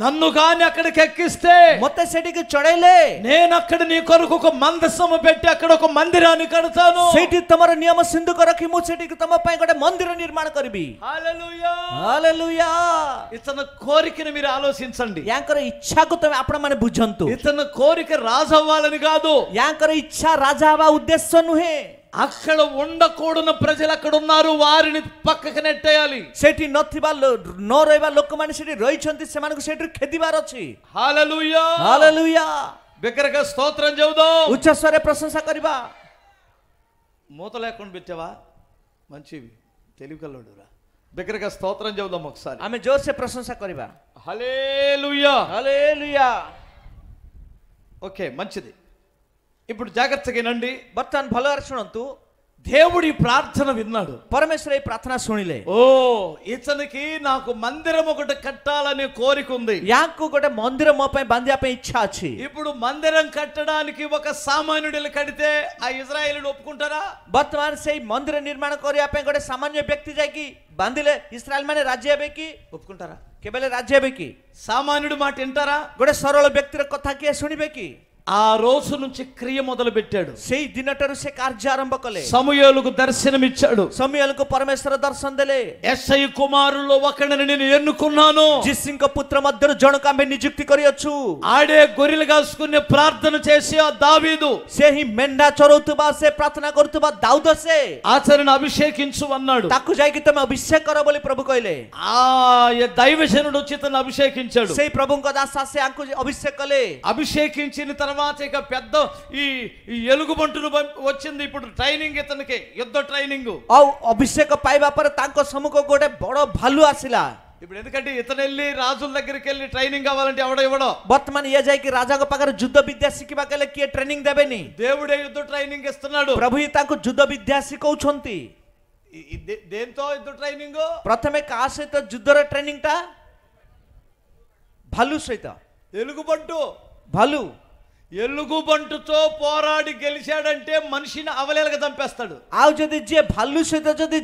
నన్ను గాని అక్కడికి ఎక్కిస్తే మొత్త సెడికి చొడలే నేను అక్కడ నీ కొరకు ఒక మందసము పెట్టి అక్కడ ఒక మందిరాన్ని కడతాను సెటి తమర నియమ సింధు కొరకు మూ సెటికి తమ పై కూడా మందిర నిర్మాణ కరిబి హల్లెలూయా ఇతను కోరికను మీరు ఆలోచించండి యాంకర ఇచ్చాకు తమ అప్పుడు మన బుజ్జంతు ఇతను కోరిక రాజవ్వాలని కాదు యాంకర ఇచ్చా రాజావా ఉద్దేశం నుహే అక్కడ ఉండకూడని ప్రజలు అక్కడ ఉన్నారు వారిని పక్కకి నెట్టేయాలి ସେଠି నొత్తి వాళ్ళు ନ ରହିବା ଲୋକମାନେ మనిషిని ରହିଛନ୍ତି ସେମାନଙ୍କୁ ସେଠୁ ଖେଦିବାର ଅଛି హల్లెలూయా ହାଲେଲୁୟା బిగ్గరగా స్తోత్రం చెబుదాం ଉଚ୍ଚ ସ୍ୱରରେ ପ୍ରଶଂସା କରିବା మూత లేకుండా పెట్టావా మంచివి తెలివి కల్లోడురా బిగ్గరగా స్తోత్రం చెబుదాం ఒకసారి ఆమె ଜୋରସେ ప్రశంస కరివా హల్లెలూయా ହାଲେଲୁୟା ఓకే మంచిది ఇప్పుడు జాగ్రత్తగేనండి ಬರ್ತಾನ್ ಫಲ ಅರ್ಶನಂತು దేవుడి ప్రార్థన విన్నాడు పరమేశ్వర ఈ ప్రార్థన శుణిలే ఓ ఇతనికి నాకు మందిరం ఒకటి కట్టాలనే కోరిక ఉంది యాకు కూడా మందిరం పై బంద్యాపై ఇచ్చాచి ఇప్పుడు మందిరం కట్టడానికి ఒక సామాన్యుడు కడితే ఆ ఇజ్రాయేలు ఒప్పుకుంటారా బర్తమాన్ సే మందిర నిర్మాణ కోరియాపై కూడా సామాన్య వ్యక్తి జాకి బందిలే ఇస్రాయల్ మనే రాజ్యాభికి ఒప్పుకుంటారా కేవలం రాజ్యాభికి సామాన్యుడు మాట వింటారా కూడా సరళ వ్యక్తిర కొత్త శుణిబేకి ఆ రోజు నుంచి క్రియ మొదలు పెట్టాడు సే దినటరు సే కార్యారంభకలే কলে దర్శనం ఇచ్చాడు సమూయేలుకు పరమేశ్వర దర్శనం దలే ఎస్ఐ కుమారుల్లో ఒకడిని నేను ఎన్నుకున్నాను జిసింక పుత్ర మధ్యను జొనక మె నిజుక్తి కొరియొచ్చు ఆడే గొర్రెలు కాసుకునే ప్రార్థన చేసి ఆ దావీదు సే హి మెండా చొరవుతుబా బాసే ప్రార్థన బా దావుదసే ఆచరణ అభిషేకించు అన్నాడు తక్కు జాయికి తమ అభిషేక కొరబలి ప్రభు కోయిలే ఆ దైవజనుడు వచ్చి తను అభిషేకించాడు సే ప్రభుం కదా సాసే అంకు అభిషేకలే అభిషేకించిన తర్వాత తర్వాత ఇక పెద్ద ఈ ఎలుగుబంటును వచ్చింది ఇప్పుడు ట్రైనింగ్ ఇతనికి యుద్ధ ట్రైనింగ్ ଆଉ ଅଭିଷେକ ପାଇବା ପରେ ତାଙ୍କ ସମ୍ମୁଖ ଗୋଟେ ବଡ଼ ଭାଲୁ ଆସିଲା ఇప్పుడు ఎందుకంటే ఇతను వెళ్ళి రాజుల దగ్గరికి వెళ్ళి ట్రైనింగ్ కావాలంటే ఎవడ ఇవ్వడం ବର୍ତ୍ତମାନ ଇଏ ଯାଇକି ରାଜାଙ୍କ ପାଖରେ ଯୁଦ୍ଧ ବିଦ୍ୟା ଶିଖିବାକୁ ହେଲେ କିଏ ଟ୍ରେନିଂ ଦେବେନି దేవుడే యుద్ధ ట్రైనింగ్ ఇస్తున్నాడు ପ୍ରଭୁ ହିଁ ତାଙ୍କୁ ଯୁଦ୍ଧ ବିଦ୍ୟା ଶିଖଉଛନ୍ତି ఈ- ఈ దే- దేంతో యుద్ధ ట్రైనింగ్ ପ୍ରଥମେ କାହା ସହିତ ଯୁଦ୍ଧର ଟ୍ରେନିଂଟା ଭାଲୁ ସହିତ ఎలుగుబంటు ଭାଲୁ ఎలుగు బంటుతో పోరాడి గెలిచాడంటే మనిషిని అవలేలగా చంపేస్తాడు ఆవు ଯଦି ଯିଏ ଭାଲୁ ସହିତ ଯଦି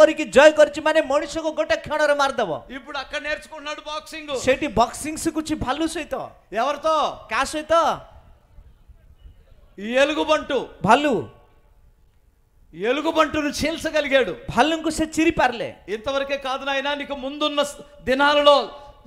కొరికి କରିକି కొరిచి మనే మనిషికి గొట్ట ଗୋଟେ మార్దవ ఇప్పుడు అక్కడ నేర్చుకున్నాడు బాక్సింగ్ ସେଠି బాక్సింగ్స్ ଶିଖୁଛି భల్లు ସହିତ ఎవరితో କାହା ସହିତ ఈ ఎలుగుబంటు ଭାଲୁ ఎలుగుబంటును చీల్చగలిగాడు ଭାଲୁଙ୍କୁ ସେ ଚିରି ఇంతవరకే కాదు నాయన నీకు ముందున్న దినాలలో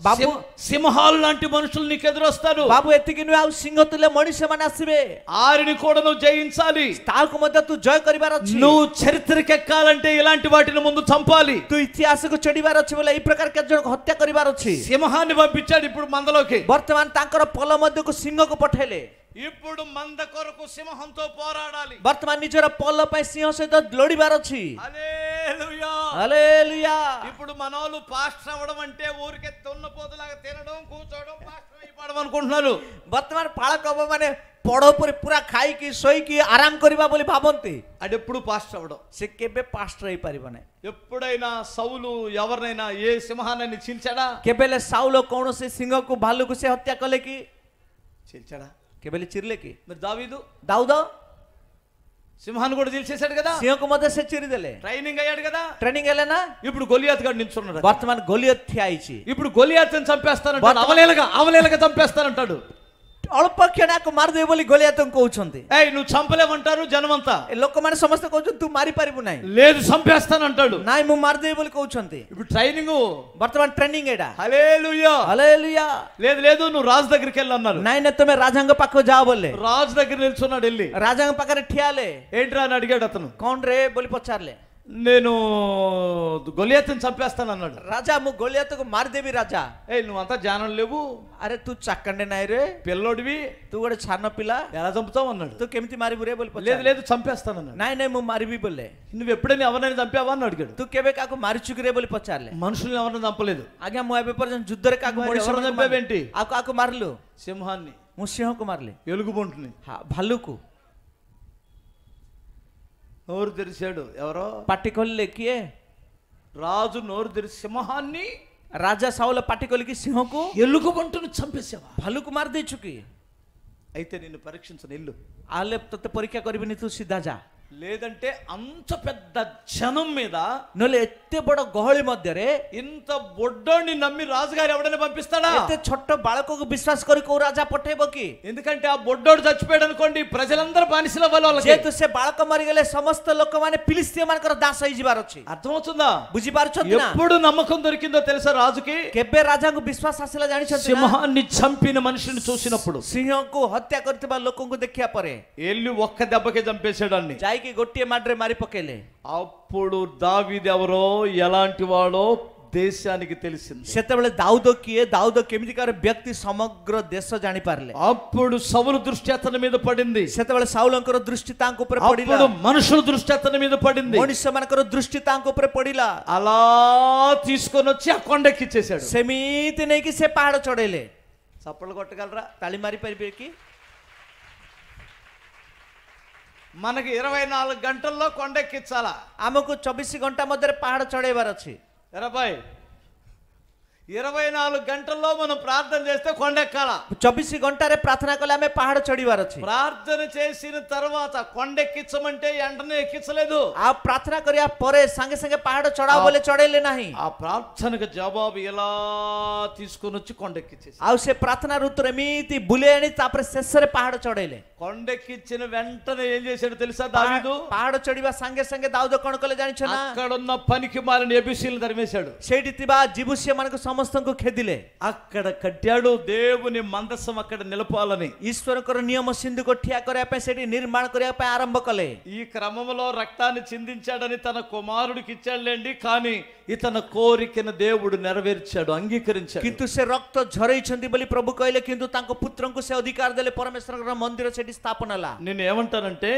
బాబు సింహాల లాంటి మనుషుల్ని నీకెదరోస్తాను బాబు ఎత్తికి నువ్వు సింహ తల మనిషి మనసివే ఆరిని కోడను జయించాలి తాకు మద్దతు జాయి కరివారచి ను చరిత్ర కేకాలంటే ఇలాంటి వాటిని ముందు చంపాలి तू ఇతిహాసకు చెడివారచి బలే ఈ ప్రకారక జను హత్య కరివారచి సింహానె బిచడిపుడు మండలోకి వర్తమాన్ తాంకర పొల మధ్యకు సింహకు పట్తెలే ఇప్పుడు మందకొరకు సింహంతో పోరాడాలి బత్తమన్ని జర పోల్లపై సింహసేద గ్లోడిబరచి హల్లెలూయా హల్లెలూయా ఇప్పుడు మనోలు పాస్టర్ అవడం అంటే ఊర్కే ఉన్న పోదులాగా తినడం కూర్చోడం పాస్టర్ అయిపడమనుకుంటున్నారు బత్తమని పాలకువ mane పొడోపరి పురా ఖయికి సోయికి ఆరాం కరివబలి భావంతి అడేపుడు పాస్టర్ అవడం సికెబె పాస్టర్ అయిపరిబనే ఎప్పుడైనా సౌలు ఎవర్నైనా ఏ సింహానన్ని చించడా కెబెల సౌలు కోనోసే సింహకు బాలుకుసే హత్య కలేకి చిల్చడా కేవలం చిరులేకి మరి దావీదు దావుదా సింహాన్ని కూడా తీల్చేశాడు కదా సింహకు మొదటి చిరిదలే ట్రైనింగ్ అయ్యాడు కదా ట్రైనింగ్ వెళ్ళనా ఇప్పుడు గొలియాత్ గారు నించున్నాడు వర్తమాన గొలియత్ ఇప్పుడు గొలియాత్ని చంపేస్తానంటాడు అవలేలగా అవలేలగా చంపేస్తానంటాడు ଅଳ୍ପ କ୍ଷଣ ଆକୁ ମାରିଦେବି ବୋଲି ଗୋଲିଆତଙ୍କୁ କହୁଛନ୍ତି ఏ నువ్వు చంపలేమంటారు జనమంతా ଏ ଲୋକମାନେ ସମସ୍ତେ କହୁଛନ୍ତି ତୁ ମାରିପାରିବୁ ନାହିଁ లేదు చంపేస్తానంటాడు ନାଇଁ ମୁଁ ମାରିଦେବି ବୋଲି କହୁଛନ୍ତି ଟ୍ରେନିଂ ట్రైనింగ్ ବର୍ତ୍ତମାନ ଟ୍ରେନିଂ ଏଇଟା హల్లెలూయా హల్లెలూయా లేదు లేదు నువ్వు రాజు దగ్గరికి వెళ్ళి అన్నారు ନାଇଁ ନା ତମେ ରାଜାଙ୍କ ପାଖକୁ ଯାଅ ବୋଲେ రాజు దగ్గర నిల్చున్నాడు ଡେଲି ରାଜାଙ୍କ ପାଖରେ ଠିଆ ହେଲେ ఏంట్రా అని అడిగాడు అతను କଣ ରେ ବୋଲି ପଚାରିଲେ నేను గొలియత్తుని చంపేస్తాను అన్నాడు రాజా ము గొలియత్తుకు మారిదేవి రాజా ఏ నువ్వు అంతా జ్ఞానం లేవు అరే తూ చక్కండి నాయరే పిల్లోడివి తూ కూడా చిన్న పిల్ల ఎలా చంపుతావు అన్నాడు తూ కెమితి మారి బురే బోలి లేదు లేదు చంపేస్తాను అన్నాడు నాయనేమో మరివి బొల్లే నువ్వు ఎప్పుడైనా ఎవరైనా చంపావా అని అడిగాడు తూ కెవే కాకు మారి చుకురే బోలి పచ్చారులే మనుషులను ఎవరైనా చంపలేదు ఆగా ముప్పై పర్సెంట్ జుద్దరు కాకు ఎవరు చంపావేంటి ఆకు ఆకు మారలు సింహాన్ని ము సింహకు ముసింహకు మారలే ఎలుగుబంటుని భల్లుకు ನೋರು ದರ್ಶನವೋ ఎవರೋ ಪಟ್ಟಿಕೊಳ್ಳಕ್ಕೆ ರಾಜ ನೋರು ದರ್ಶನ ಮಹಾನ್ನಿ ರಾಜಾ ಸಾವುಲ ಪಟ್ಟಿಕೊಳ್ಳಕಿ ಸಿಂಹوںକୁ ಎಲ್ಲುಕ ಬಂಟನು ಚಂಪಿಸವಾ ಬಲು ಕುಮಾರ್ ದೆಚ್ಚುಕಿ ಐತೆ ನಿನ್ನ ಪರೀಕ್ಷಿಸನ ಎಲ್ಲ ಆ λεπ ತತೆ ಪರೀಕ್ಷೆ ಕರಿಬೆ ನಿ ತೂ ಸಿದ್ದಾ ಜಾ లేదంటే అంత పెద్ద జనం మీద నువ్వు ఎత్తిబడ గోళి మధ్యరే ఇంత బొడ్డోని నమ్మి రాజుగారు ఎవడైనా పంపిస్తాడా అయితే చొట్ట బాలకు విశ్వాస కొరకు రాజా పట్టేబోకి ఎందుకంటే ఆ బొడ్డోడు చచ్చిపోయాడు అనుకోండి ప్రజలందరూ బానిసల వల్ల చేతుస్తే బాలక మరిగలే సమస్త లోకమని పిలిస్తే మనకు దాస ఇజిబారొచ్చి అర్థమవుతుందా బుజిబారొచ్చు ఎప్పుడు నమ్మకం దొరికిందో తెలుసా రాజుకి కెబ్బే రాజాకు విశ్వాస అసలు జాని సింహాన్ని చంపిన మనిషిని చూసినప్పుడు సింహంకు హత్య కొరితే లోకంకు పరే ఎల్లు ఒక్క దెబ్బకే చంపేశాడు అన్ని ಕೈಗೆ ಗೊಟ್ಟಿ ಮಾಡ್ರೆ ಮಾರಿಪೊಕೇಲೆ అప్పుడు దావీదు ఎవరో ఎలాంటి వాడో దేశానికి తెలిసింది ସେତେବେଳେ ଦାଉଦ କିଏ ଦାଉଦ କେମିତିକାର ବ୍ୟକ୍ତି ସମଗ୍ର ଦେଶ ଜାଣିପାରିଲେ అప్పుడు సౌలు దృష్టి అతని మీద పడింది ସେତେବେଳେ ସାଉଲଙ୍କର ଦୃଷ୍ଟି ତାଙ୍କ ଉପରେ పడిలా అప్పుడు మనుషుల దృష్టి అతని మీద పడింది ମଣିଷମାନଙ୍କର ଦୃଷ୍ଟି ତାଙ୍କ ଉପରେ ପଡ଼ିଲା అలా తీసుకొని వచ్చి ఆ కొండెక్కిచ్చేశాడు ସେମିତି ନେଇକି ସେ ପାହାଡ଼ ଚଢ଼େଇଲେ చప్పట్లు కొట్టగలరా తళి మారిపోయి మనకి ఇరవై నాలుగు గంటల్లో కొండెక్కించాలా ఆమెకు చొబీసి గంట మధ్య పహాడ చడేవారు వచ్చి ఇరవై ఇరవై నాలుగు గంటల్లో మనం ప్రార్థన చేస్తే కొండెక్కాల ఎక్కాల గంటారే ప్రార్థన కలమే పహాడ చడివారు ప్రార్థన చేసిన తర్వాత కొండ ఎక్కించమంటే ఎండనే ఎక్కించలేదు ఆ ప్రార్థన కరియా పొరే సంగ సంగ పహాడ చడాబోలి చడేలే నహి ఆ ప్రార్థనకు జవాబు ఎలా తీసుకొని వచ్చి కొండ ఎక్కించేసి ఆ సే ప్రార్థన ఋతురు ఎమితి బులేని తాపరే పహాడ చడేలే కొండెక్కించిన వెంటనే ఏం చేశాడు తెలుసా దావిదు పహాడ చడివా సంగ సంగ దావుదో కొనుకోలే జానిచనా అక్కడ ఉన్న పనికి మారిన ఎబిసిల్ ధర్మేశాడు తిబా జిబుస్య మనకు సమస్తంకు खेदिले అక్కడ కట్టాడు దేవుని మందసం అక్కడ నిలపాలని ఈశ్వర ఈశ్వరకర నియమ సింధు కొట్టి కొరే పెసడి నిర్మాణ కొరేపై ఆరంభకలే ఈ క్రమంలో రక్తాన్ని చిందించాడని తన కుమారుడికి ఇచ్చాడులేండి కానీ ఇతన కోరికను దేవుడు నెరవేర్చాడు అంగీకరించాడు కింద సే రక్త ଝରେଇଛନ୍ତି ବୋଲି ପ୍ରଭୁ କହିଲେ କିନ୍ତୁ ତାଙ୍କ ପୁତ୍ରଙ୍କୁ ସେ ଅଧିକାର ଦେଲେ ପରମେଶ୍ୱରଙ୍କର ମନ୍ଦିର ସେଠି ସ୍ଥାପନ ହେଲା నేను ఏమంటానంటే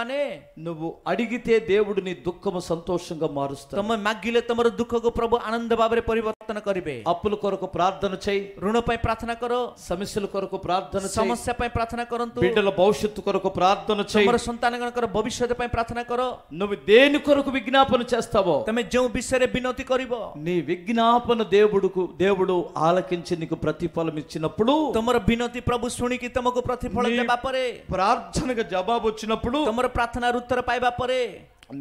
మనే నువ్వు అడిగితే దేవుడిని దుఃఖము సంతోషంగా మారుస్తాడు తమ మగ్గిలే తమరు దుఃఖకు ప్రభు ఆనంద ଭାବରେ పరివర్తన કરીબે અપુલકોરકુ પ્રાર્થના છઈ ઋણ પર પ્રાર્થના કરો સમિશલકોરકુ પ્રાર્થના છઈ સમસ્યા પર પ્રાર્થના કરંતુ બિડલ બૌષ્યતકોરકુ પ્રાર્થના છઈ તમારા સંતાનગણ પર ભવિષ્ય પર પ્રાર્થના કરો નવિ દેનકોરકુ વિગ્્ઞાપન ચેસ્તavo તમે જે ઉભિસેરે વિનંતી કરીબો ની વિગ્્ઞાપન દેવડુકુ દેવડુ આલકિંચ નિકુ પ્રતિફળ મિચિનાપડુ તમારા વિનંતી પ્રભુ સુણી કી તમાકુ પ્રતિફળ દેવા પરે પ્રાર્થના કે જવાબ વચનાપડુ તમારા પ્રાર્થના રુત્તર પાઈવા પરે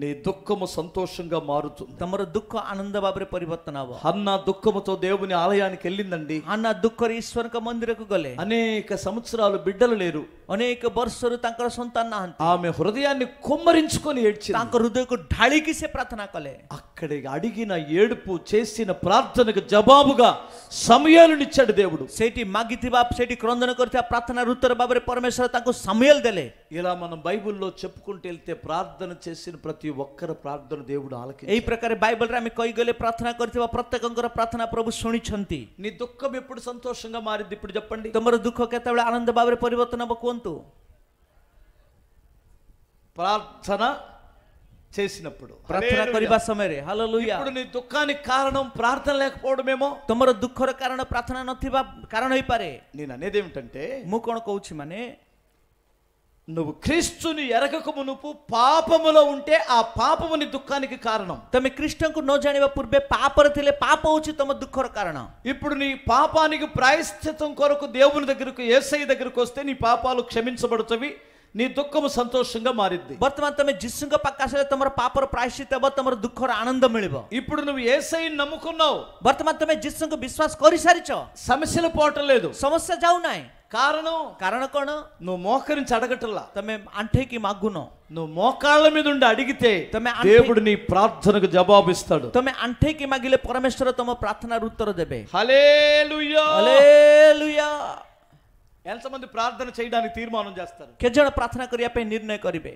నీ దుఃఖము సంతోషంగా మారుతుంది తమర దుఃఖ ఆనంద బాబరే పరివర్తన అన్న దుఃఖముతో దేవుని ఆలయానికి వెళ్ళిందండి అన్న దుఃఖ ఈశ్వరక మందిరకు గలే అనేక సంవత్సరాలు బిడ్డలు లేరు ಅನೇಕ ಬರ್ಸರು ತಂಕರ ಸೊಂತನ್ನ ಅಂತ ఆమె హృదయాన్ని కుమ్మరించుకొని ఏడ్చింది ತಾಂಕ ಹೃದಯಕ್ಕೆ ಢಳಿಕಿಸೆ ಪ್ರಾರ್ಥನಾ ಕಲೆ అక్కడి అడిగిన ఏడుపు చేసిన ప్రార్థనకు జవాబుగా సమయాలనిచ్చాడు దేవుడు ಸೇಟಿ ಮಾಗಿತಿ ಬಾಪ್ ಸೇಟಿ ಕ್ರಂದನ ಕೊರ್ತಿ ಆ ಪ್ರಾರ್ಥನಾ ಋತರ ಬಾಬರೆ ಪರಮೇಶ್ವರ ತಾಂಕು ಸಮಯಲ್ ದೆಲೆ ఇలా మనం బైబిల్లో చెప్పుకుంటూ వెళ్తే ప్రార్థన చేసిన ప్రతి ఒక్కరి ప్రార్థన దేవుడు ఆలకి ఏଇ ಪ್ರಕಾರೆ ಬೈಬಲ್ ರೆ ಆಮೆ ಕೈ ಗಲೆ ಪ್ರಾರ್ಥನಾ ಕರ್ತಿವಾ ಪ್ರತ್ಯೇಕಂಕರ ಪ್ರಾರ್ಥನಾ ಪ್ರಭು ಶುಣಿಚಂತಿ నీ దుఃఖం ఎప్పుడు సంతోషంగా మారింది ఇప్పుడు చెప్పండి ತಮರ ದುಃಖ ಕೆತ್ತವಳೆ ಆನಂದ ಬಾಬರೆ ಪರಿವರ್ತನ ಬಕುವ వంతు ప్రార్థన చేసినప్పుడు প্রার্থনা করিবা সময়ে হালেলুয়া ఇప్పుడు నీ దుఃఖానికి కారణం ప్రార్థన లేకపోవడమేమో তোমার দুঃখর কারণ প্রার্থনা নথিবা কারণ হই পারে నేను అనేది ఏమిటంటే ମୁଁ କ'ଣ କହୁଛି ମାନେ నువ్వు క్రీస్తుని ఎరగక మునుపు పాపములో ఉంటే ఆ పాపముని దుఃఖానికి కారణం తమ క్రిస్టంకు నో జానివ పూర్వే పాపర తెలియ పాప వచ్చి తమ దుఃఖర కారణం ఇప్పుడు నీ పాపానికి ప్రాయశ్చితం కొరకు దేవుని దగ్గరకు ఏసఐ దగ్గరకు వస్తే నీ పాపాలు క్షమించబడుతవి నీ దుఃఖము సంతోషంగా మారింది వర్తమాన్ తమ జిస్సుగా పక్కాసలే తమర పాపర ప్రాయశ్చిత తమర దుఃఖర ఆనందం మిళిబ ఇప్పుడు నువ్వు ఏసై నమ్ముకున్నావు వర్తమాన్ తమ జిస్సుంగ విశ్వాస కొరిసారిచో సమస్యలు పోవటం లేదు సమస్య జావునాయి കാരണോ കാരണക്കൊણો 노 మో커ಂಚടగట్ల തમે അൻ തേക്കി മാഗ്നോ 노 മോകാളമേ ദിണ്ട് അടിഗതേ തમે അൻ തേക്കി മാഗ് ദേവుడు നി പ്രാർത്ഥനకు జవాబు ఇస్తాడు തમે అൻ തേకి మాగిలే పరమేశ్వర తమ ప్రార్థన రుత్తర్ దేబె హల్లెలూయా హల్లెలూయా ఎంతమంది ప్రార్థన చేయడానికి തീരുമാനం చేస్తారు కేజడా ప్రార్థన করিয়া పై నిర్ణయ করিবে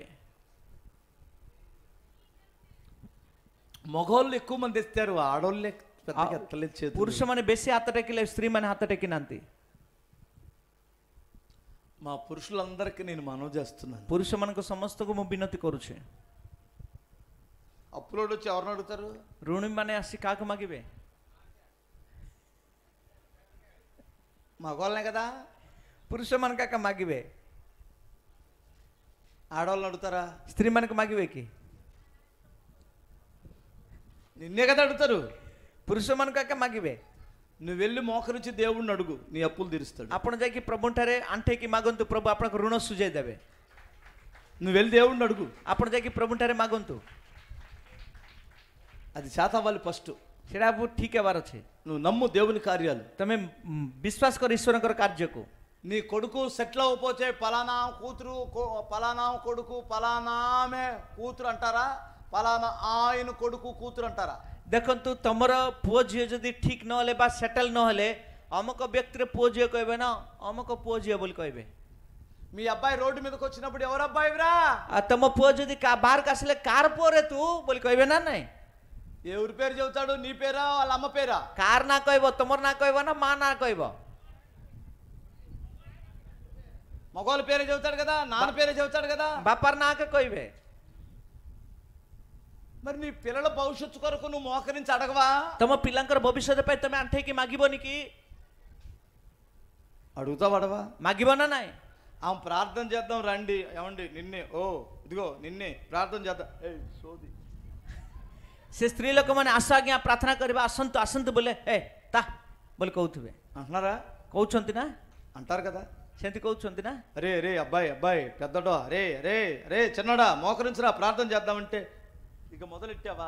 మొగൽ ഇകുమందిస్తారు ആടോലെ പെടികെത്തലി చేതു പുരുഷനെ ബെസി ഹത്തടക്കിലേ സ്ത്രീനെ ഹത്തടക്കി നന്തി మా పురుషులందరికీ నేను మనవ చేస్తున్నాను పురుష మనకు సమస్తకు మొబ్బినతి కోరుచే అప్పులోడు వచ్చి ఎవరిని అడుగుతారు రుణిమనే అసి కాక మగివే మగోళ్ళనే కదా పురుష మనకాక మగివే ఆడవాళ్ళని అడుగుతారా స్త్రీ మనకు మగివేకి నిన్నే కదా అడుగుతారు పురుష మనకాక మగివే నువ్వు వెళ్ళి మోకరించి దేవుణ్ణి అడుగు నీ అప్పులు తీరుస్తాడు ଆପଣ ଯାଇକି ପ୍ରଭୁଠାରେ ଆଣ୍ଠେଇକି ମାଗନ୍ତୁ ପ୍ରଭୁ ప్రభు అప్పుడు రుణ సుజేదవే నువ్వు వెళ్ళి దేవుణ్ణి అడుగు అప్పుడు ଆପଣ ଯାଇକି ପ୍ରଭୁଠାରେ ମାଗନ୍ତୁ అది చేత వాళ్ళు ఫస్ట్ ସେଇଟା ఠీకే ଠିକ୍ నువ్వు నమ్ము దేవుని కార్యాలు తమ విశ్వాస కొర ఈశ్వరం కొర కార్యకు నీ కొడుకు సెటిల్ అవ్వపోతే పలానా కూతురు పలానా కొడుకు పలానామే కూతురు అంటారా పలానా ఆయన కొడుకు కూతురు అంటారా ଦେଖନ୍ତୁ ତମର ପୁଅ ଝିଅ ଯଦି ଠିକ୍ ନହେଲେ ବା ସେଟେଲ୍ ନହେଲେ ଅମକ ବ୍ୟକ୍ତିର ପୁଅ ଝିଅ କହିବେ ନା ଅମକ ପୁଅ ଝିଅ ବୋଲି କହିବେ మీ అబ్బాయి రోడ్డు మీదకి వచ్చినప్పుడు ఎవరు అబ్బాయి రా తమ పోజుది బార్ కాసలే కార్ పోరే తూ బోలి కోయవేనా నాయ్ ఎవరి పేరు చెబుతాడు నీ పేరా వాళ్ళ అమ్మ పేరా కార్ నా కోయబో తమరు నా కోయబోనా మా నా కోయబో మగవాళ్ళ పేరే చెబుతాడు కదా నాన్న పేరే చెబుతాడు కదా బాపారు నాకే కోయవే మరి నీ పిల్లల భవిష్యత్తు కొరకు నువ్వు మోకరించి అడగవా తమ పిల్లంకర భవిష్యత్తుపై తమ అంటేకి మగిబోనికి అడుగుతావు అడవా మగిబోనాయ్ ఆమె ప్రార్థన చేద్దాం రండి ఏమండి నిన్నే ఓ ఇదిగో నిన్నే ప్రార్థన చేద్దాం ఏ సోది ସେ ସ୍ତ୍ରୀ అసాగ్ఞ ప్రార్థన కరివా అసంతు అసంతు బులే ఏ తా ଏ కౌతువే అంటున్నారా కౌచొంతినా అంటారు కదా చెంతి కౌచొంతినా అరే అరే అబ్బాయి అబ్బాయి పెద్దడో అరే అరే అరే చిన్నడా మోకరించరా ప్రార్థన చేద్దామంటే ಈಗ ಮೊದಲಿಟ್ಟವ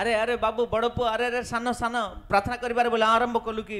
ಅರೆ ಅರೆ ಬಾಬು ಬಡಪು ಅರೆ ಅರೆ ಸಣ್ಣ ಸಣ್ಣ ಪ್ರಾರ್ಥನಾ ಕರಿಬಾರ ಬೋಲೆ ಆರಂಭ ಕೊಲ್ಲುಕಿ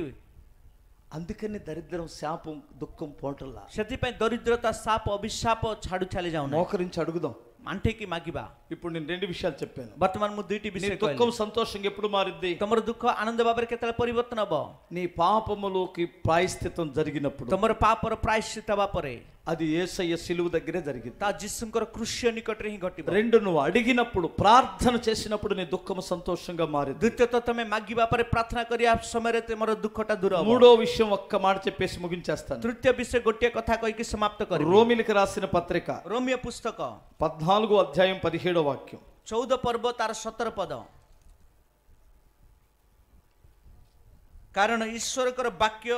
అందుకని దరిద్రం శాపం దుఃఖం పోటల్లా సతిపై దరిద్రత శాప అభిశాప చాడు చాలి జావు మోకరించి అడుగుదాం అంటే మాకిబా ఇప్పుడు నేను రెండు విషయాలు చెప్పాను বর্তমান মু দুইটি దుఃఖం సంతోషం ఎప్పుడు మారింది তোমার దుఃఖం ఆనంద బాబరికి తల పరివర్తన బా నీ పాపములోకి ప్రాయశ్చిత్తం జరిగినప్పుడు తమరు পাপর ప్రాయశ్చిత బాపరే అది ఏసయ్య సిలువు దగ్గరే జరిగింది তা যিশুঙ্কর కృషి అని కట్టి కట్టి రెండు నువ్వు అడిగినప్పుడు ప్రార్థన చేసినప్పుడు నీ దుఃఖం సంతోషంగా మారి ద్వితీయతో తమే మగ్గి బాపరే ప్రార్థన కరి ఆ তোমার మరో দূর దూర మూడో విషయం ఒక్క మాట చెప్పేసి ముగించేస్తాను తృతీయ বিষয় গোটিয়ে కథ কইকি సమాప్త করি రోమిలికి రాసిన పత్రిక రోమియ పుస్తకం పద్నాలుగో అధ్యాయం పదిహేడో ఐదో వాక్యం చౌద పర్వ ತಾರ సతర ಪದ కారణ ఈశ్వరకర వాక్య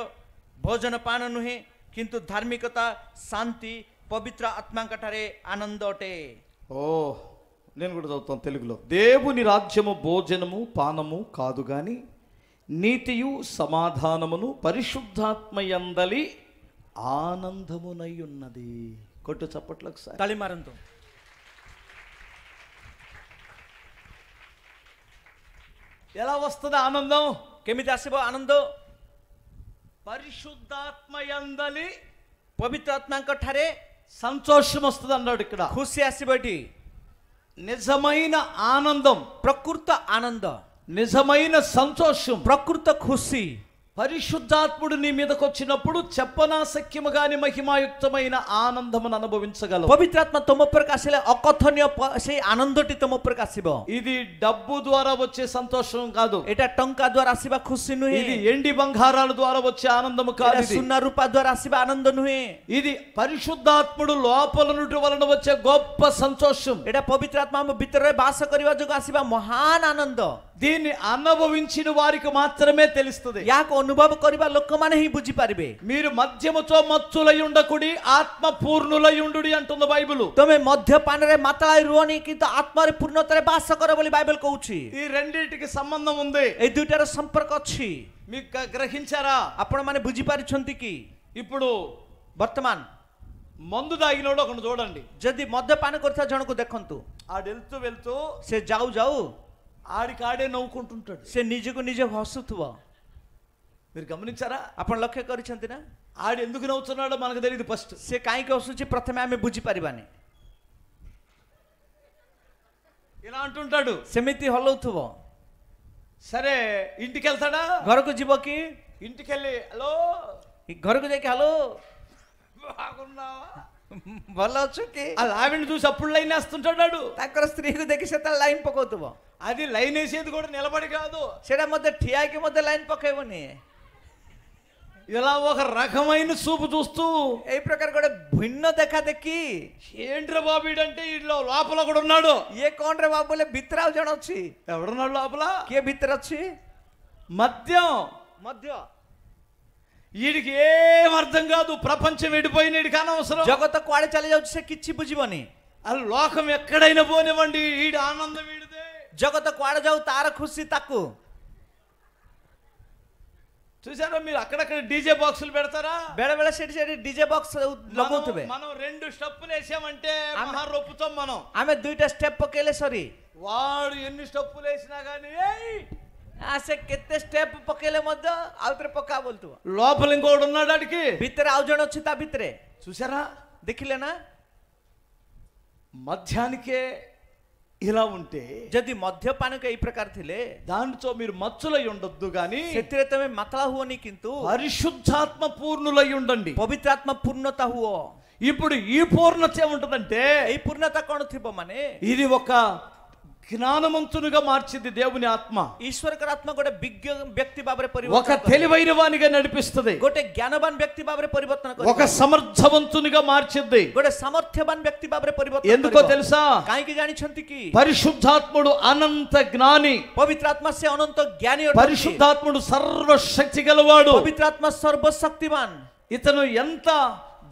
భోజన పాన నుహే కింతు ధార్మికత శాంతి పవిత్ర ఆత్మకటరే ఆనంద అటే ఓ నేను కూడా చదువుతాను తెలుగులో దేవుని రాజ్యము భోజనము పానము కాదు గాని నీతియు సమాధానమును పరిశుద్ధాత్మయందలి ఆనందమునై ఉన్నది కొట్టు చప్పట్లకు సార్ తళిమారంతో ಎಲ್ಲಾ ವಸ್ತದ ಆನಂದಂ ಕೆಮಿತಾಸಿಬೋ ಆನಂದೋ ಪರಿಶುದ್ಧಾತ್ಮಯಂದಲಿ ಪವಿತಾತ್ಮಂಕಠರೆ ಸಂತೋಷಂ ವಸ್ತದ ಅಂದರು ಇಕಡ ಖುಷಿ ಆಸಿಬಡಿ ನಿಜಮೈನ ಆನಂದಂ ಪ್ರಕೃತ ಆನಂದ ನಿಜಮೈನ ಸಂತೋಷಂ ಪ್ರಕೃತ ಖುಷಿ పరిశుద్ధాత్ముడు నీ మీదకొచ్చినప్పుడు చెప్పనసకియముగాని మహిమయుక్తమైన ఆనందమును అనుభవించగలవు. పవిత్రాత్మ తమ ప్రకశలే అకథనియ సై ఆనందwidetilde తమ ప్రకశిబో. ఇది డబ్బు ద్వారా వచ్చే సంతోషం కాదు. ఇట టంకా ద్వారా ఆసిబా ఖుషి నుహే. ఇది ఎండి బంగారాల ద్వారా వచ్చే ఆనందము కాదు. స్న్నరూప ద్వారా ఆసిబా ఆనంద నుహే. ఇది పరిశుద్ధాత్ముడు లోపల నుటువలన వచ్చే గొప్ప సంతోషం. ఇట పవిత్రాత్మము భిత్రరే বাস కరివా జో ఆసిబా మహాన ఆనంద. దీన్ని అనుభవించిన వారికి మాత్రమే తెలుస్తుంది యాకు అనుభవ କରିବା ଲୋକମାନେ బుజ్జి పరిబే మీరు మధ్యముతో మత్తులై ఉండకుడి ఆత్మ పూర్ణులై ఉండు అంటుంది బైబుల్ తమే మద్యపానరే మతలై రువని କିନ୍ତୁ ଆତ୍ମାରେ ପୂର୍ଣ୍ଣତାରେ ବାସ କର ବୋଲି ବାଇବେଲ ఈ రెండింటికి సంబంధం ఉంది ଏ ଦୁଇଟାର ସମ୍ପର୍କ ଅଛି మీకు గ్రహించారా అప్పుడు ଆପଣମାନେ ବୁଝିପାରିଛନ୍ତି କି ఇప్పుడు వర్తమాన్ మందు తాగినోడు ఒకడు చూడండి ଯଦି ମଦ୍ୟପାନ କରୁଥିବା ଜଣକୁ ଦେଖନ୍ତୁ ఆడు వెళ్తూ వెళ్తూ సే జావు జావు ఆడికి ఆడే నవ్వుకుంటుంటాడు ସେ ନିଜକୁ ନିଜେ ହସୁଥିବ మీరు గమనించారా ଆପଣ ଲକ୍ଷ୍ୟ କରିଛନ୍ତି ନା ఆడు ఎందుకు నవ్వుతున్నాడో మనకు తెలియదు ఫస్ట్ ସେ କାହିଁକି ప్రథమే ପ୍ରଥମେ ଆମେ ବୁଝିପାରିବାନି ఇలా అంటుంటాడు ସେମିତି ହଲଉଥିବ సరే ఇంటికి వెళ్తాడా ଘରକୁ ଯିବ କି ఇంటికి వెళ్ళి హలో ଘରକୁ ଯାଇକି ହ୍ୟାଲୋ బాగున్నావా ಬಲೋಚಕ್ಕೆ ఆ లావిని చూసి అప్పుడు లైన్ వేస్తుంటాడు తక్కడ స్త్రీకు దగ్గర శాతం లైన్ పక్కవుతావు అది లైన్ వేసేది కూడా నిలబడి కాదు చెడ మొదట ఠియాకి మొదట లైన్ పక్కవని ఇలా ఒక రకమైన చూపు చూస్తూ ఏ ప్రకారం కూడా భిన్న దెక్క దక్కి ఏంట్ర బాబు అంటే ఇట్లా లోపల కూడా ఉన్నాడు ఏ కోండ్ర బాబులే బిత్తరావు జనొచ్చి ఎవడున్నాడు లోపల ఏ బిత్తరొచ్చి మద్యం మద్యం వీడికి ఏం అర్థం కాదు ప్రపంచం విడిపోయినాడు వీడికి అవసరం జగత కోడ చలి వచ్చే కిచ్చి బుజ్జివని అది లోకం ఎక్కడైనా పోనివ్వండి వీడి ఆనందం వీడిదే జగత కోడ జావు తార ఖుషి తక్కువ చూసారా మీరు అక్కడక్కడ డీజే బాక్సులు పెడతారా బెడబెడ సెట్ సెట్ డీజే బాక్స్ లగౌతువే మనం రెండు స్టెప్పులు వేసామంటే రొప్పుతాం మనం ఆమె దుయిట స్టెప్ ఒకేలే సారీ వాడు ఎన్ని స్టెప్పులు వేసినా కానీ ಹಸಕ್ಕೆ ತೆ ಸ್ಟೆಪ್ ಪಕಲೇ ಮದ್ದ ಆತರ ಪಕಾ ಬಲ್ತು ಲಾಫಲಿಂಗೋಡ್ ಉನ್ನಾಡಾಡ್ಕಿ ಬಿತ್ರಾವ್ ಜನ ಚಿತಾ ಬಿತ್ರೆ ಸುಸರಾ ದೇಖಿಲೇನಾ ಮಧ್ಯಾನಿಕೆ ಇಳ ಉಂಟೆ ଯದಿ ಮಧ್ಯಪಾನಕ ಈ ಪ್ರಕಾರ ತಿಲೇ ದಾಂಚೋ ಮಿರ್ ಮಚ್ಚಲೈ ಉಂಡದ್ದು ಗಾನಿ ಸತ್ಯತೆ ತಮೇ ಮತ್ಲಾ ହുവೋ ನೀ ಕಿಂತು ಪರಿಶುದ್ಧಾತ್ಮ ಪೂರ್ಣಲೈ ಉಂಡಂಡಿ ಪವಿತ್ರಾತ್ಮ ಪೂರ್ಣತಹುವೋ ಇಪುಡು ಈ ಪೂರ್ಣಚೆ ಉಂಟದಂತೆ ಈ ಪೂರ್ಣತಕೊಂಡ ತಿಬ್ಬ ಮನೆ ಇದಿ ಒಕ జ్ఞానవంతునిగా మార్చింది దేవుని ఆత్మ ఈశ్వరకర ఆత్మ కూడా బిగ్ వ్యక్తి బాబరే పరివర్తన ఒక తెలివైన వానిగా నడిపిస్తుంది గొట జ్ఞానవాన్ వ్యక్తి బాబరే పరివర్తన ఒక సమర్థవంతునిగా మార్చింది గొట సమర్థవాన్ వ్యక్తి బాబరే పరివర్తన ఎందుకో తెలుసా కాయికి గానిచంతికి పరిశుద్ధాత్ముడు అనంత జ్ఞాని పవిత్రాత్మస్య అనంత జ్ఞాని పరిశుద్ధాత్ముడు సర్వశక్తి గలవాడు పవిత్రాత్మ సర్వశక్తివాన్ ఇతను ఎంత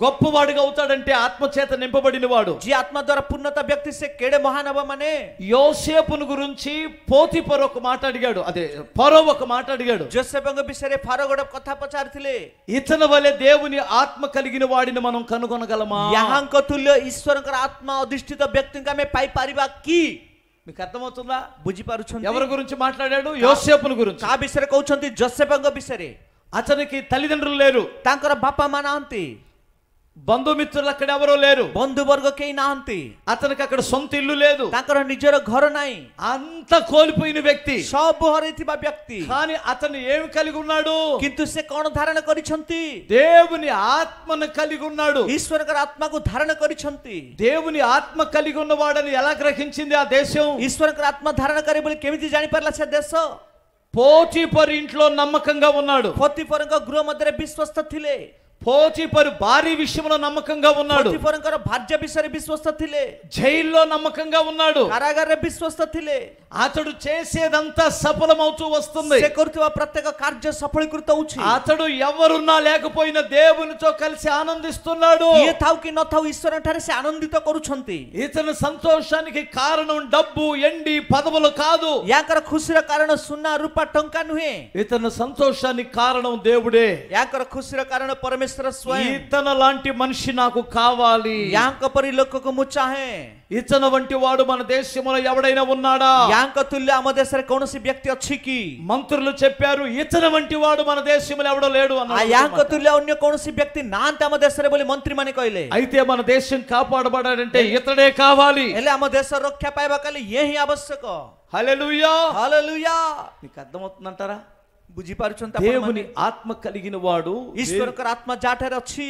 గొప్పవాడిగా అవుతాడంటే ఆత్మచేత నింపబడిన వాడు జీ ఆత్మ ద్వారా పున్నత వ్యక్తి సే కేడే మహానవమనే యోసేపును గురించి పోతిపర్ ఒక మాట అడిగాడు అదే పరో ఒక మాట అడిగాడు జోసేపు పరో కూడా కథ పచారుతులే ఇతను వలె దేవుని ఆత్మ కలిగిన వాడిని మనం కనుగొనగలమా యహంక తుల్య ఆత్మ అధిష్ఠిత వ్యక్తి మే పై పరివాక్కి మీకు అర్థమవుతుందా బుజిపరుచుంది ఎవరి గురించి మాట్లాడాడు యోసేపును గురించి ఆ బిసరే కౌచంతి జోసేపు బిసరే అతనికి తల్లిదండ్రులు లేరు తాంకర బాప మా నాంతి ବନ୍ଧୁମିତ୍ର ଅକଡ ଏବରୋ ଲେରୁ ବନ୍ଧୁବର୍ଗ କେହି ନାହାନ୍ତି ଆତନକ ଅକଡ ସ୍ୱନ୍ତ ଇଲ୍ଲୁ ଲେଦୁ ତାଙ୍କର ନିଜର ଘର ନାହିଁ ଅନ୍ତ କୋଲ୍ପୋଇନ ବ୍ୟକ୍ତି ସବୁ ହରେଇଥିବା ବ୍ୟକ୍ତି ଖାନି ଆତନ ଏମ କାଲିଗୁନାଡୁ କିନ୍ତୁ ସେ ଆତ୍ମ ଧାରଣ କରେ ବୋଲି କେମିତି ଜାଣିପାରିଲା ସେ ଦେଶ పోటీ పరి ఇంట్లో నమ్మకంగా ఉన్నాడు పోతిపరంగా పోతిపరు భారీ విషయంలో నమ్మకంగా ఉన్నాడు భార్య విషయ విశ్వస్తతిలే జైల్లో నమ్మకంగా ఉన్నాడు కారాగార విశ్వస్తతిలే అతడు చేసేదంతా సఫలమవుతూ వస్తుంది సెకృతివ ప్రత్యేక కార్య సఫలీకృత అవుచి అతడు ఎవరున్నా లేకపోయినా దేవునితో కలిసి ఆనందిస్తున్నాడు ఏ తావుకి నతావు ఈశ్వరు ఠారెసి ఆనందిత కొరుచుంది ఇతను సంతోషానికి కారణం డబ్బు ఎండి పదవులు కాదు యాకర ఖుషిర కారణం సున్నా రూప టంకా నుహే ఇతని సంతోషానికి కారణం దేవుడే యాకర ఖుషిర కారణం పరమేశ్వర లాంటి మనిషి నాకు కావాలి యాంక పరిలోకకు ముచ్చాహే ఇతను వంటి వాడు మన దేశంలో ఎవడైనా ఉన్నాడా యాంక తుల్య ఆమ కౌనసి వ్యక్తి వచ్చికి మంత్రులు చెప్పారు ఇతను వంటి వాడు మన దేశంలో ఎవడో లేడు అన్న ఆ యాంక తుల్య అన్య కౌనసి వ్యక్తి నాంత ఆమ దేశర బోలి మంత్రి మని అయితే మన దేశం కాపాడబడాడంటే ఇతడే కావాలి ఎల్ల ఆమ దేశ రక్ష పాయబకాలి ఏహి ఆవశ్యక హలలుయా హల్లెలూయా నీకు అర్థమవుతుందంటారా బుజిపరచుంత దేవుని ఆత్మ కలిగిన వాడు ఈశ్వరుకర ఆత్మ జాఠర వచ్చి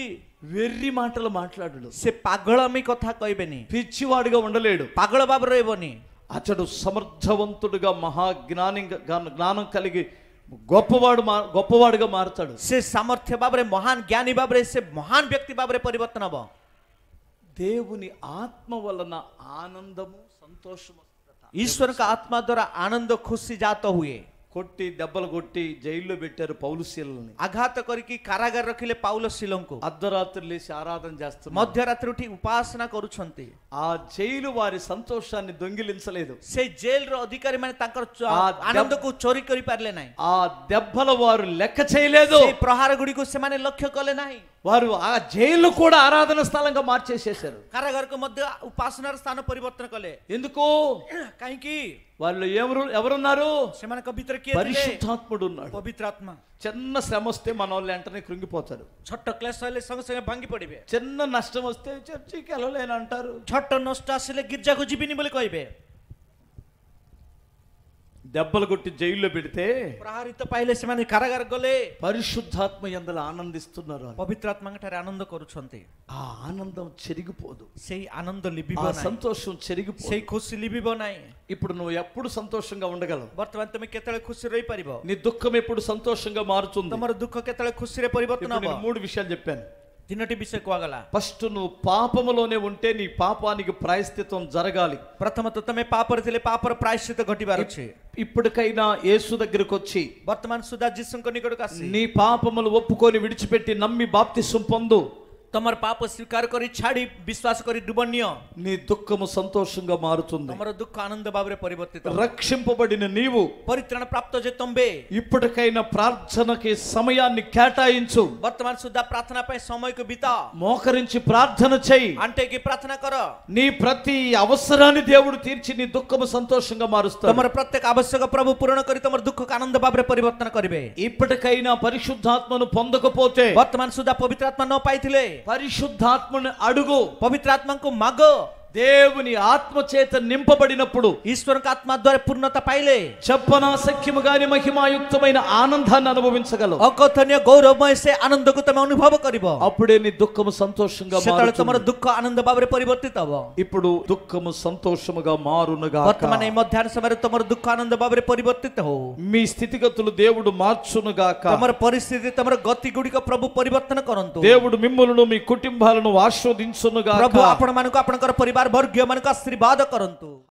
వెర్రి మాటలు మాట్లాడు సే పగళమి కథ కైబెని పిచ్చివాడుగా ఉండలేడు పగళ బాబరేవని అతడు సమర్థవంతుడుగా మహా జ్ఞాని జ్ఞానం కలిగి గొప్పవాడు మా గొప్పవాడుగా మారుతాడు సే సమర్థ్య బాబరే మహాన్ జ్ఞాని బాబరే సే మహాన్ వ్యక్తి బాబరే పరివర్తన బా దేవుని ఆత్మ వలన ఆనందము సంతోషము ఈశ్వరుక ఆత్మ ద్వారా ఆనంద ఖుషి జాత హుయే కొట్టి దెబ్బలు కొట్టి జైల్లో పెట్టారు పౌలుశీలని అఘాత కొరికి కారాగారకిలే పౌలశీలంకు అర్ధరాత్రి లేచి ఆరాధన చేస్తారు మధ్యరాత్రి ఉపాసన కొరుచుంది ఆ జైలు వారి సంతోషాన్ని దొంగిలించలేదు సే జైలు రో అధికారి మన ఆనందకు చోరి కొరి పర్లేనాయి ఆ దెబ్బల వారు లెక్క చేయలేదు ప్రహార ప్రహార గుడికు మన లక్ష్య కొలేనాయి వారు ఆ జైలు కూడా ఆరాధన స్థలంగా మార్చేసేశారు కారాగారకు మధ్య ఉపాసన స్థానం పరివర్తన కొలే ఎందుకు కైకి వాళ్ళు ఎవరు ఎవరున్నారు ସେମାନଙ୍କ ଭିତରେ పరిశుద్ధాత్ముడు ఉన్నాడు ପବିତ୍ର చిన్న శ్రమ వస్తే మన వాళ్ళు వెంటనే కృంగిపోతారు ଛୋଟ କ୍ଲେଶ ହେଲେ ସଙ୍ଗେ ସଙ୍ଗେ చిన్న నష్టం వస్తే చర్చికి వెళ్ళలేను అంటారు ଛୋଟ ନଷ୍ଟ ଆସିଲେ ଗିର୍ଜାକୁ ଯିବିନି ବୋଲି దెబ్బలు కొట్టి జైల్లో పెడితే ప్రహారిత పైలస్యమని కరగరగలే పరిశుద్ధాత్మ ఎందల ఆనందిస్తున్నారు పవిత్రాత్మ అంగటారు ఆనంద కొరుచుంది ఆ ఆనందం చెరిగిపోదు సేయ్ ఆనంద ఆ సంతోషం చెరిగిపోదు సేయ్ ఖుషి లిబిబోనై ఇప్పుడు నువ్వు ఎప్పుడు సంతోషంగా ఉండగలవు బర్తవంత మీకు ఎత్తల ఖుషి రై పరిబో నీ దుఃఖం ఎప్పుడు సంతోషంగా మారుతుంది తమరు దుఃఖం ఎత్తల ఖుషి రై పరిబోతున్నావు మూడు విషయాలు చెప్పాను తిన్నటి బిసెక్కోగల ఫస్ట్ నువ్వు పాపములోనే ఉంటే నీ పాపానికి ప్రాయశ్చితం జరగాలి ప్రథమ తమే పాపరితిలే పాపర ప్రాయశ్చిత గొట్టి వారొచ్చి ఇప్పటికైనా యేసు దగ్గరకు వచ్చి వర్తమాన సుధా కొన్ని కొడుకు నీ పాపములు ఒప్పుకొని విడిచిపెట్టి నమ్మి బాప్తిసం పొందు તમારા પાપ સ્વીકાર કરી છાડી વિશ્વાસ કરી ડુબન્ય ની દુખમાં સંતોષંગા મારતું દુખ આનંદ બાબરે પરિવર્તિત રક્ષિంప પડીને નીવુ પરિત્રણ પ્રાપ્ત જે તંભે ઈપટખૈના પ્રાર્થના કે સમયાની કેટાયંચુ બતમાન સુધા પ્રાર્થના પર સમય કો બીતા મોખ કરીને પ્રાર્થના ચેઈ અંટે કે પ્રાર્થના કરો ની પ્રતિ અવસરાની દેવડ તીરચી ની દુખમાં સંતોષંગા મારસ્તો તમાર প্রত্যেক અવસર્ગ પ્રભુ પૂર્ણ કરી તમાર દુખ ક આનંદ બાબરે પરિવર્તન કરીબે ઈપટખૈના પરિશુધાત્માનો પંદક પોતે બતમાન સુધા પવિત્ર આત્મા ન પાઈ તિલે పరిశుద్ధాత్మని అడుగో పవిత్రాత్మను మగ దేవుని ఆత్మ చేత నింపబడినప్పుడు ఈశ్వరునికి ఆత్మ ద్వారా పూర్ణత పైలే చెప్పన గాని మహిమాయుక్తమైన ఆనందాన్ని అనుభవించగలవు অকথনীয় গৌরবময় সে আনন্দকে তুমি অনুভব করিব అప్పుడే నీ దుఃఖము సంతోషంగా সেতলে তোমার మారుతుంది. দুঃখ আনন্দ ভাবে ఇప్పుడు దుఃఖము సంతోషముగా మారునుగా వర్తమాన మధ్యాహ్న মধ্যাহ্ন తమరు దుఃఖ ఆనంద আনন্দ ভাবে మీ స్థితిగతులు దేవుడు మార్చునుగా তোমার పరిస్థితి తమరు గతి গুড়িক ప్రభు పరివర్తన కొనంతు దేవుడు మిమ్మలను మీ కుటుంబాలను ఆస్వాదించునుగాక ప్రభు ଆପଣ మనకు ଆପଣଙ୍କର పరివర్తన सर्वार्भर मन का आशीर्वाद करंतु